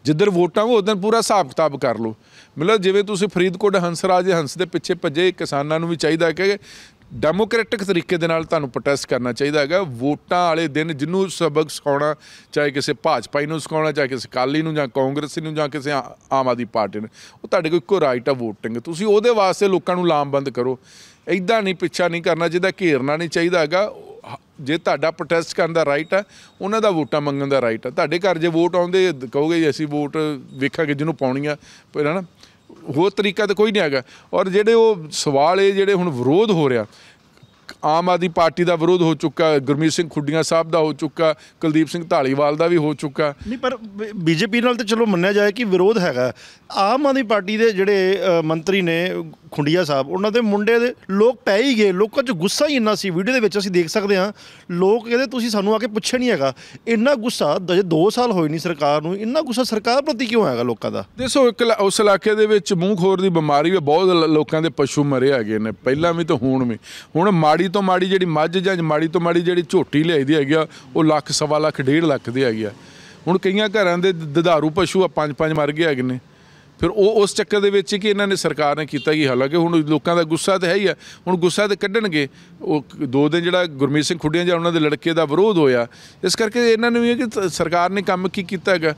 ਜਿੱਧਰ ਵੋਟਾਂ ਉਹ ਦਿਨ ਪੂਰਾ ਹਿਸਾਬ ਕਿਤਾਬ ਕਰ ਲਓ ਮਤਲਬ ਜਿਵੇਂ ਤੁਸੀਂ ਫਰੀਦਕੋਟ ਹੰਸਰਾਜ ਹੰਸ ਦੇ ਪਿੱਛੇ ਭੱਜੇ ਕਿਸਾਨਾਂ ਨੂੰ ਵੀ ਚਾਹੀਦਾ ਕਿ ਡੈਮੋਕ੍ਰੈਟਿਕ ਤਰੀਕੇ ਦੇ ਨਾਲ ਤੁਹਾਨੂੰ ਪ੍ਰੋਟੈਸਟ ਕਰਨਾ ਚਾਹੀਦਾ ਹੈਗਾ ਵੋਟਾਂ ਵਾਲੇ ਦਿਨ ਜਿੰਨੂੰ ਸਬਕ ਸਿਖਾਉਣਾ ਚਾਹੇ ਕਿਸੇ ਭਾਜਪਾ ਨੂੰ ਸਿਖਾਉਣਾ ਚਾਹੇ ਕਿਸੇ ਕਾਲੀ ਨੂੰ ਜਾਂ ਕਾਂਗਰਸ ਨੂੰ ਜਾਂ ਕਿਸੇ ਆਮ ਆਦੀ ਪਾਰਟੀ ਨੂੰ ਉਹ ਤੁਹਾਡੇ ਕੋਲ ਇੱਕੋ ਰਾਈਟ ਆ ਵੋਟਿੰਗ ਤੁਸੀਂ ਉਹਦੇ ਵਾਸਤੇ ਲੋਕਾਂ ਨੂੰ ਲਾਮਬੰਦ ਕਰੋ ਇਦਾਂ ਨਹੀਂ ਪਿੱਛਾ ਨਹੀਂ ਕਰਨਾ ਜਿਹਦਾ ਘੇਰਨਾ ਨਹੀਂ ਚਾਹੀਦਾ ਹੈਗਾ ਜੇ ਤੁਹਾਡਾ ਪ੍ਰੋਟੈਸਟ ਕਰਨ ਦਾ ਰਾਈਟ ਆ ਉਹਨਾਂ ਦਾ ਵੋਟਾਂ ਮੰਗਣ ਦਾ ਰਾਈਟ ਆ ਤੁਹਾਡੇ ਘਰ ਜੇ ਵੋਟ ਆਉਂਦੇ ਕਹੋਗੇ ਅਸੀਂ ਵੋਟ ਵੇਖਾਂਗੇ ਜਿਹਨੂੰ ਪਾਉਣੀ ਆ ਪਰ ਹਨਾ ਹੋਰ ਤਰੀਕਾ ਤਾਂ ਕੋਈ ਨਹੀਂ ਹੈਗਾ ਔਰ ਜਿਹੜੇ ਉਹ ਸਵਾਲ ਇਹ ਜਿਹੜੇ ਹੁਣ ਵਿਰੋਧ ਹੋ ਰਿਹਾ ਆਮ ਆਦੀ ਪਾਰਟੀ ਦਾ ਵਿਰੋਧ ਹੋ ਚੁੱਕਾ ਗੁਰਮੀਤ ਸਿੰਘ ਖੁੱਡੀਆਂ ਸਾਹਿਬ ਦਾ ਹੋ ਚੁੱਕਾ ਕੁਲਦੀਪ ਸਿੰਘ ਢਾਲੀਵਾਲ ਦਾ ਵੀ ਹੋ ਚੁੱਕਾ ਨਹੀਂ ਪਰ ਬੀਜੇਪੀ ਨਾਲ ਤਾਂ ਚਲੋ ਮੰਨਿਆ ਜਾਏ ਕਿ ਵਿਰੋਧ ਹੈਗਾ ਆਮ ਆਦੀ ਪਾਰਟੀ ਦੇ ਜਿਹੜੇ ਮੰਤਰੀ ਨੇ ਖੁੰਡੀਆ ਸਾਹਿਬ ਉਹਨਾਂ ਦੇ ਮੁੰਡੇ ਦੇ ਲੋਕ ਪੈ ਹੀ ਗਏ ਲੋਕਾਂ 'ਚ ਗੁੱਸਾ ਹੀ ਇੰਨਾ ਸੀ ਵੀਡੀਓ ਦੇ ਵਿੱਚ ਅਸੀਂ ਦੇਖ ਸਕਦੇ ਹਾਂ ਲੋਕ ਕਹਿੰਦੇ ਤੁਸੀਂ ਸਾਨੂੰ ਆ ਕੇ ਪੁੱਛਿਆ ਨਹੀਂ ਹੈਗਾ ਇੰਨਾ ਗੁੱਸਾ ਜੇ 2 ਸਾਲ ਹੋਏ ਨਹੀਂ ਸਰਕਾਰ ਨੂੰ ਇੰਨਾ ਗੁੱਸਾ ਸਰਕਾਰ ਪ੍ਰਤੀ ਕਿਉਂ ਹੈਗਾ ਲੋਕਾਂ ਦਾ ਦੇਖੋ ਇੱਕ ਉਸ ਇਲਾਕੇ ਦੇ ਵਿੱਚ ਮੂੰਹ ਖੋਰ ਦੀ ਬਿਮਾਰੀ ਵੀ ਬਹੁਤ ਲੋਕਾਂ ਦੇ ਪਸ਼ੂ ਮਰੇ ਹੈਗੇ ਨੇ ਪਹਿਲਾਂ ਵੀ ਤਾਂ ਹੋਣ ਵੀ ਹੁਣ ਮਾੜੀ ਤੋਂ ਮਾੜੀ ਜਿਹੜੀ ਮੱਝ ਜਾਂ ਮਾੜੀ ਤੋਂ ਮਾੜੀ ਜਿਹੜੀ ਝੋਟੀ ਲਿਆਈ ਦੀ ਹੈਗੀ ਆ ਉਹ ਲੱਖ ਸਵਾ ਲੱਖ ਡੇਢ ਲੱਖ ਦੀ ਹੈਗੀ ਆ ਹੁਣ ਕਈਆਂ ਘਰਾਂ ਦੇ ਦਧਾਰੂ ਪਸ਼ੂ ਆ ਪੰਜ ਪੰਜ ਮਰ ਗਏ ਹੈਗੇ ਨੇ ਫਿਰ ਉਹ ਉਸ ਚੱਕਰ ਦੇ ਵਿੱਚ ਕਿ ਇਹਨਾਂ ਨੇ ਸਰਕਾਰ ਨੇ ਕੀਤਾ ਕਿ ਹਾਲਾਂਕਿ ਹੁਣ ਲੋਕਾਂ ਦਾ ਗੁੱਸਾ ਤਾਂ ਹੈ ਹੀ ਆ ਹੁਣ ਗੁੱਸਾ ਤੇ ਕੱਢਣਗੇ ਉਹ ਦੋ ਦਿਨ ਜਿਹੜਾ ਗੁਰਮੀਤ ਸਿੰਘ ਖੁੱਡੀਆਂ ਜਾਂ ਉਹਨਾਂ ਦੇ ਲੜਕੇ ਦਾ ਵਿਰੋਧ ਹੋਇਆ ਇਸ ਕਰਕੇ ਇਹਨਾਂ ਨੂੰ ਇਹ ਕਿ ਸਰਕਾਰ ਨੇ ਕੰਮ ਕੀ ਕੀਤਾ ਹੈਗਾ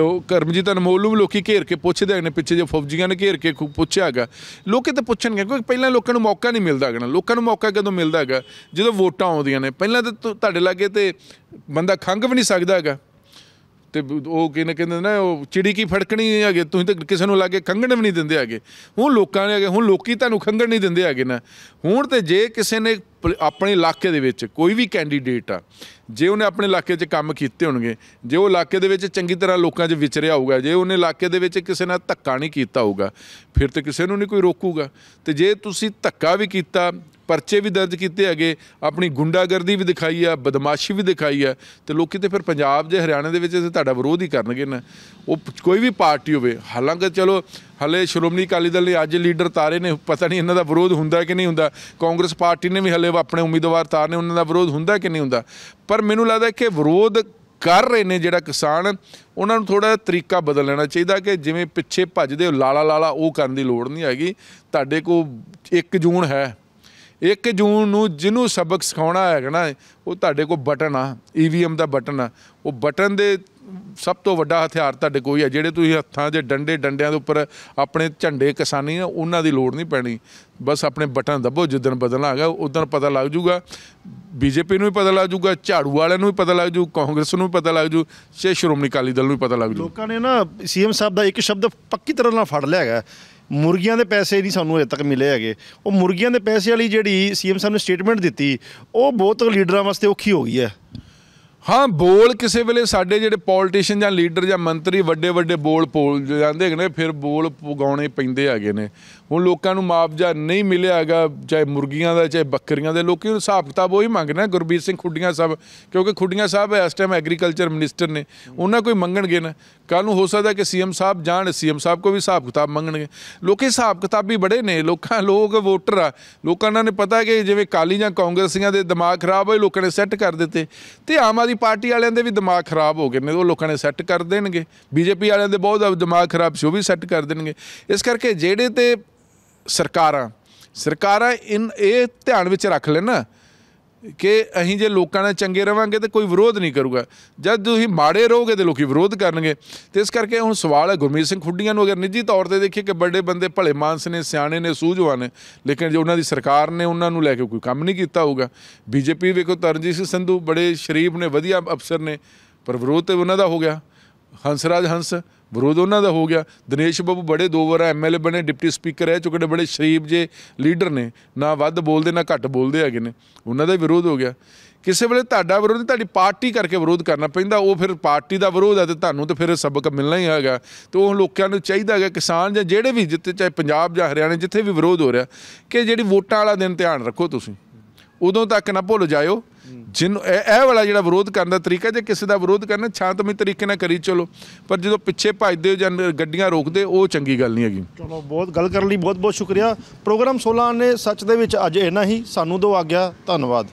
ਉਹ ਕਰਮਜੀਤ ਅਨਮੋਲ ਨੂੰ ਵੀ ਲੋਕੀ ਘੇਰ ਕੇ ਪੁੱਛਦੇ ਨੇ ਪਿੱਛੇ ਜੇ ਫੌਜੀਆਂ ਨੇ ਘੇਰ ਕੇ ਪੁੱਛਿਆ ਹੈਗਾ ਲੋਕੀ ਤਾਂ ਪੁੱਛਣਗੇ ਕਿਉਂਕਿ ਪਹਿਲਾਂ ਲੋਕਾਂ ਨੂੰ ਮੌਕਾ ਨਹੀਂ ਮਿਲਦਾ ਹੈਗਾ ਲੋਕਾਂ ਨੂੰ ਮੌਕਾ ਕਦੋਂ ਮਿਲਦਾ ਹੈਗਾ ਜਦੋਂ ਵੋਟਾਂ ਆਉਂਦੀਆਂ ਨੇ ਪਹਿਲਾਂ ਤਾਂ ਤੁਹਾਡੇ ਲਾਗੇ ਤੇ ਬੰਦਾ ਖੰਗ ਵੀ ਨਹੀਂ ਸਕਦਾ ਹੈਗਾ ਤੇ ਉਹ ਕਹਿੰਦੇ ਕਹਿੰਦੇ ਨਾ ਉਹ ਚਿੜੀ ਕੀ ਫੜਕਣੀ ਹੈਗੇ ਤੁਸੀਂ ਤਾਂ ਕਿਸੇ ਨੂੰ ਲਾਗੇ ਖੰਗਣ ਵੀ ਨਹੀਂ ਦਿੰਦੇ ਹੈਗੇ ਹੁਣ ਲੋਕਾਂ ਨੇ ਹੈਗੇ ਹੁਣ ਲੋਕੀ ਤੁਹਾਨੂੰ ਖੰਗਣ ਨਹੀਂ ਦਿੰਦੇ ਹੈਗੇ ਨਾ ਹੁਣ ਤੇ ਜੇ ਕਿਸੇ ਨੇ ਆਪਣੇ ਇਲਾਕੇ ਦੇ ਵਿੱਚ ਕੋਈ ਵੀ ਕੈਂਡੀਡੇਟ ਆ ਜੇ ਉਹਨੇ ਆਪਣੇ ਇਲਾਕੇ 'ਚ ਕੰਮ ਕੀਤੇ ਹੋਣਗੇ ਜੇ ਉਹ ਇਲਾਕੇ ਦੇ ਵਿੱਚ ਚੰਗੀ ਤਰ੍ਹਾਂ ਲੋਕਾਂ 'ਚ ਵਿਚਰਿਆ ਹੋਊਗਾ ਜੇ ਉਹਨੇ ਇਲਾਕੇ ਦੇ ਵਿੱਚ ਕਿਸੇ ਨਾਲ ਧੱਕਾ ਨਹੀਂ ਕੀਤਾ ਹੋਊਗਾ ਫਿਰ ਤੇ ਕਿਸੇ ਨੂੰ ਨਹੀਂ ਕੋਈ ਰੋਕੂਗਾ ਤੇ ਜੇ ਤੁਸੀਂ ਧੱਕਾ ਵੀ ਕੀਤਾ ਪਰਚੇ ਵੀ ਦਰਜ ਕੀਤੇ ਹੈਗੇ ਆਪਣੀ ਗੁੰਡਾਗਰਦੀ ਵੀ ਦਿਖਾਈ ਆ ਬਦਮਾਸ਼ੀ ਵੀ ਦਿਖਾਈ ਆ ਤੇ ਲੋਕੀ ਤੇ ਫਿਰ ਪੰਜਾਬ ਦੇ ਹਰਿਆਣੇ ਦੇ ਵਿੱਚ ਤੁਹਾਡਾ ਵਿਰੋਧ ਹੀ ਕਰਨਗੇ ਨਾ ਉਹ ਕੋਈ ਵੀ ਪਾਰਟੀ ਹੋਵੇ ਹਾਲਾਂਕਿ ਚਲੋ ਹਲੇ ਸ਼੍ਰੋਮਣੀ ਅਕਾਲੀ ਦਲ ਨੇ ਅੱਜ ਲੀਡਰ ਤਾਰੇ ਨੇ ਪਤਾ ਨਹੀਂ ਇਹਨਾਂ ਦਾ ਵਿਰੋਧ ਹੁੰਦਾ ਕਿ ਨਹੀਂ ਹੁੰਦਾ ਕਾਂਗਰਸ ਪਾਰਟੀ ਨੇ ਵੀ ਹਲੇ ਆਪਣੇ ਉਮੀਦਵਾਰ ਤਾਰਨੇ ਉਹਨਾਂ ਦਾ ਵਿਰੋਧ ਹੁੰਦਾ ਕਿ ਨਹੀਂ ਹੁੰਦਾ ਪਰ ਮੈਨੂੰ ਲੱਗਦਾ ਕਿ ਵਿਰੋਧ ਕਰ ਰਹੇ ਨੇ ਜਿਹੜਾ ਕਿਸਾਨ ਉਹਨਾਂ ਨੂੰ ਥੋੜਾ ਤਰੀਕਾ ਬਦਲ ਲੈਣਾ ਚਾਹੀਦਾ ਕਿ ਜਿਵੇਂ ਪਿੱਛੇ ਭੱਜਦੇ ਲਾਲਾ ਲਾਲਾ ਉਹ ਕਰਨ ਦੀ ਲੋੜ ਨਹੀਂ ਹੈਗੀ ਤੁਹਾਡੇ ਕੋਲ 1 ਜੂਨ ਹੈ 1 ਜੂਨ ਨੂੰ ਜਿਹਨੂੰ ਸਬਕ ਸਿਖਾਉਣਾ ਹੈਗਾ ਨਾ ਉਹ ਤੁਹਾਡੇ ਕੋਲ ਬਟਨ ਆ ਈਵੀਐਮ ਦਾ ਬਟਨ ਆ ਉਹ ਬਟਨ ਦੇ ਸਭ ਤੋਂ ਵੱਡਾ ਹਥਿਆਰ ਤੁਹਾਡੇ ਕੋਲ ਆ ਜਿਹੜੇ ਤੁਸੀਂ ਹੱਥਾਂ ਦੇ ਡੰਡੇ ਡੰਡਿਆਂ ਦੇ ਉੱਪਰ ਆਪਣੇ ਝੰਡੇ ਕਿਸਾਨੀ ਆ ਉਹਨਾਂ ਦੀ ਲੋੜ ਨਹੀਂ ਪੈਣੀ ਬਸ ਆਪਣੇ ਬਟਨ ਦਬੋ ਜਿੱਦਣ ਬਦਲਣਾ ਹੈਗਾ ਉਦੋਂ ਪਤਾ ਲੱਗ ਜੂਗਾ ਬੀਜੇਪੀ ਨੂੰ ਵੀ ਪਤਾ ਲੱਗ ਜੂਗਾ ਝਾੜੂ ਵਾਲਿਆਂ ਨੂੰ ਵੀ ਪਤਾ ਲੱਗ ਜੂ ਕਾਂਗਰਸ ਨੂੰ ਵੀ ਪਤਾ ਲੱਗ ਜੂ ਸੇ ਸ਼੍ਰੋਮਣੀ ਕਾਲੀ ਦਲ ਨੂੰ ਵੀ ਪਤਾ ਲੱਗ ਜੂ ਲੋਕਾਂ ਨੇ ਨਾ ਸੀਐਮ ਸਾਹਿਬ ਦਾ ਇੱਕ ਸ਼ਬਦ ਪੱਕੀ ਤਰ੍ਹਾਂ ਨਾਲ ਫੜ ਲਿਆ ਹੈਗਾ ਮੁਰਗੀਆਂ ਦੇ ਪੈਸੇ ਨਹੀਂ ਸਾਨੂੰ ਅਜੇ ਤੱਕ ਮਿਲੇ ਹੈਗੇ ਉਹ ਮੁਰਗੀਆਂ ਦੇ ਪੈਸੇ ਵਾਲੀ ਜਿਹੜੀ ਸੀਐਮ ਸਾਹਿਬ ਨੇ ਸਟੇਟਮੈਂਟ ਦਿੱਤੀ ਉਹ ਬਹੁਤ ਲੀਡਰਾਂ ਵਾਸਤੇ ਔਖੀ ਹੋ ਗਈ ਹੈ ਹਾਂ ਬੋਲ ਕਿਸੇ ਵੇਲੇ ਸਾਡੇ ਜਿਹੜੇ ਪੋਲਿਟਿਸ਼ੀਅਨ ਜਾਂ ਲੀਡਰ ਜਾਂ ਮੰਤਰੀ ਵੱਡੇ ਵੱਡੇ ਬੋਲ ਪੋਲ ਜਾਂਦੇ ਹੈਗੇ ਨੇ ਫਿਰ ਬੋਲ ਪੁਗਾਉਣੇ ਪੈਂਦੇ ਹੈਗੇ ਨੇ ਹੁਣ ਲੋਕਾਂ ਨੂੰ ਮੁਆਵਜ਼ਾ ਨਹੀਂ ਮਿਲਿਆਗਾ ਚਾਹੇ ਮੁਰਗੀਆਂ ਦਾ ਚਾਹੇ ਬੱਕਰੀਆਂ ਦੇ ਲੋਕੀ ਹਿਸਾਬ ਕਿਤਾਬ ਉਹ ਹੀ ਮੰਗਣਾ ਗੁਰਬੀਰ ਸਿੰਘ ਖੁੱਡੀਆਂ ਸਾਹਿਬ ਕਿਉਂਕਿ ਖੁੱਡੀਆਂ ਸਾਹਿਬ ਇਸ ਟਾਈਮ ਐਗਰੀਕਲਚਰ ਮਿਨਿਸਟਰ ਨੇ ਉਹਨਾਂ ਕੋਈ ਮੰਗਣਗੇ ਨਾ ਕੱਲ ਨੂੰ ਹੋ ਸਕਦਾ ਕਿ ਸੀਐਮ ਸਾਹਿਬ ਜਾਣ ਸੀਐਮ ਸਾਹਿਬ ਕੋ ਵੀ ਹਿਸਾਬ ਕਿਤਾਬ ਮੰਗਣਗੇ ਲੋਕੀ ਹਿਸਾਬ ਕਿਤਾਬ ਵੀ ਬੜੇ ਨੇ ਲੋਕਾਂ ਲੋਕ ਵੋਟਰ ਆ ਲੋਕਾਂ ਨੇ ਪਤਾ ਕਿ ਜਿਵੇਂ ਕਾਲੀ ਜਾਂ ਕਾਂਗਰਸੀਆਂ ਦੇ ਦਿਮਾਗ ਖਰਾਬ ਹੋਏ ਲੋਕਾਂ ਨੇ ਸੈੱਟ ਕਰ ਦਿੱਤੇ ਤੇ ਆਮ ਆਦੀ ਪਾਰਟੀ ਵਾਲਿਆਂ ਦੇ ਵੀ ਦਿਮਾਗ ਖਰਾਬ ਹੋ ਗਏ ਨੇ ਉਹ ਲੋਕਾਂ ਨੇ ਸੈੱਟ ਕਰ ਦੇਣਗੇ ਬੀਜੇਪੀ ਵਾਲਿਆਂ ਦੇ ਬਹੁਤ ਦਿਮਾਗ ਖਰਾਬ ਸੀ ਉਹ ਵੀ ਸੈੱਟ ਕਰ ਦੇਣਗੇ ਇਸ ਕਰਕੇ ਜਿਹੜੇ ਤੇ ਸਰਕਾਰਾਂ ਸਰਕਾਰਾਂ ਇਨ ਇਹ ਧਿਆਨ ਵਿੱਚ ਰੱਖ ਲੈਣਾ ਕਿ ਅਸੀਂ ਜੇ ਲੋਕਾਂ ਨਾਲ ਚੰਗੇ ਰਵਾਂਗੇ ਤੇ ਕੋਈ ਵਿਰੋਧ ਨਹੀਂ ਕਰੂਗਾ ਜਦ ਤੁਸੀਂ ਮਾੜੇ ਰਹੋਗੇ ਤੇ ਲੋਕੀ ਵਿਰੋਧ ਕਰਨਗੇ ਤੇ ਇਸ ਕਰਕੇ ਹੁਣ ਸਵਾਲ ਹੈ ਗੁਰਮੀਤ ਸਿੰਘ ਖੁੱਡੀਆਂ ਨੂੰ ਅਗਰ ਨਿੱਜੀ ਤੌਰ ਤੇ ਦੇਖੀਏ ਕਿ ਵੱਡੇ ਬੰਦੇ ਭਲੇ ਮਾਨਸ ਨੇ ਸਿਆਣੇ ਨੇ ਸੂਝਵਾਨ ਨੇ ਲੇਕਿਨ ਜੋ ਉਹਨਾਂ ਦੀ ਸਰਕਾਰ ਨੇ ਉਹਨਾਂ ਨੂੰ ਲੈ ਕੇ ਕੋਈ ਕੰਮ ਨਹੀਂ ਕੀਤਾ ਹੋਊਗਾ ਬੀਜੇਪੀ ਵੇਖੋ ਤਰਨਜੀਤ ਸਿੰਘ ਸੰਧੂ ਬੜੇ ਸ਼ਰੀਫ ਨੇ ਵਧੀਆ ਅਫਸਰ ਨੇ ਪਰ ਵਿਰੋਧ ਤੇ ਉਹਨਾਂ ਦਾ ਹੋ ਗਿਆ ਹੰਸਰਾਜ ਹੰਸ ਵਿਰੋਧ ਉਹਨਾਂ ਦਾ ਹੋ ਗਿਆ ਦਿਨੇਸ਼ ਬਾਬੂ ਬੜੇ ਦੋ ਵਾਰ ਐਮਐਲਏ ਬਣੇ ਡਿਪਟੀ ਸਪੀਕਰ ਹੈ ਚੁਕੜੇ ਬੜੇ ਸ਼ਰੀਫ ਜੇ ਲੀਡਰ ਨੇ ਨਾ ਵੱਧ ਬੋਲਦੇ ਨਾ ਘੱਟ ਬੋਲਦੇ ਹੈਗੇ ਨੇ ਉਹਨਾਂ ਦਾ ਵਿਰੋਧ ਹੋ ਗਿਆ ਕਿਸੇ ਵੇਲੇ ਤੁਹਾਡਾ ਵਿਰੋਧ ਤੁਹਾਡੀ ਪਾਰਟੀ ਕਰਕੇ ਵਿਰੋਧ ਕਰਨਾ ਪੈਂਦਾ ਉਹ ਫਿਰ ਪਾਰਟੀ ਦਾ ਵਿਰੋਧ ਹੈ ਤੇ ਤੁਹਾਨੂੰ ਤੇ ਫਿਰ ਸਬਕ ਮਿਲਣਾ ਹੀ ਹੈਗਾ ਤੇ ਉਹ ਲੋਕਾਂ ਨੂੰ ਚਾਹੀਦਾ ਹੈਗਾ ਕਿਸਾਨ ਜਾਂ ਜਿਹੜੇ ਵੀ ਜਿੱਤੇ ਚਾਹੇ ਪੰਜਾਬ ਜਾਂ ਹਰਿਆਣਾ ਜਿੱਥੇ ਵੀ ਵਿਰੋਧ ਹੋ ਰਿਹਾ ਕਿ ਜਿਹੜੀ ਵੋਟਾਂ ਵਾਲਾ ਦਿਨ ਧਿਆਨ ਰੱਖੋ ਤੁਸੀਂ ਉਦੋਂ ਤੱਕ ਨਾ ਭੁੱਲ ਜਾਇਓ ਜਿਨ ਇਹ ਵਾਲਾ ਜਿਹੜਾ ਵਿਰੋਧ ਕਰਨ ਦਾ ਤਰੀਕਾ ਜੇ ਕਿਸੇ ਦਾ ਵਿਰੋਧ ਕਰਨਾ ਸ਼ਾਂਤਮਈ ਤਰੀਕੇ ਨਾਲ ਕਰੀ ਚਲੋ ਪਰ ਜਦੋਂ ਪਿੱਛੇ ਭੱਜਦੇ ਹੋ ਜਾਂ ਗੱਡੀਆਂ ਰੋਕਦੇ ਉਹ ਚੰਗੀ ਗੱਲ ਨਹੀਂ ਹੈਗੀ ਚਲੋ ਬਹੁਤ ਗੱਲ ਕਰਨ ਲਈ ਬਹੁਤ ਬਹੁਤ ਸ਼ੁਕਰੀਆ ਪ੍ਰੋਗਰਾਮ 16 ਨੇ ਸੱਚ ਦੇ ਵਿੱਚ ਅੱਜ ਇੰਨਾ ਹੀ ਸਾਨੂੰ ਦੋ ਆ ਗਿਆ ਧੰਨਵਾਦ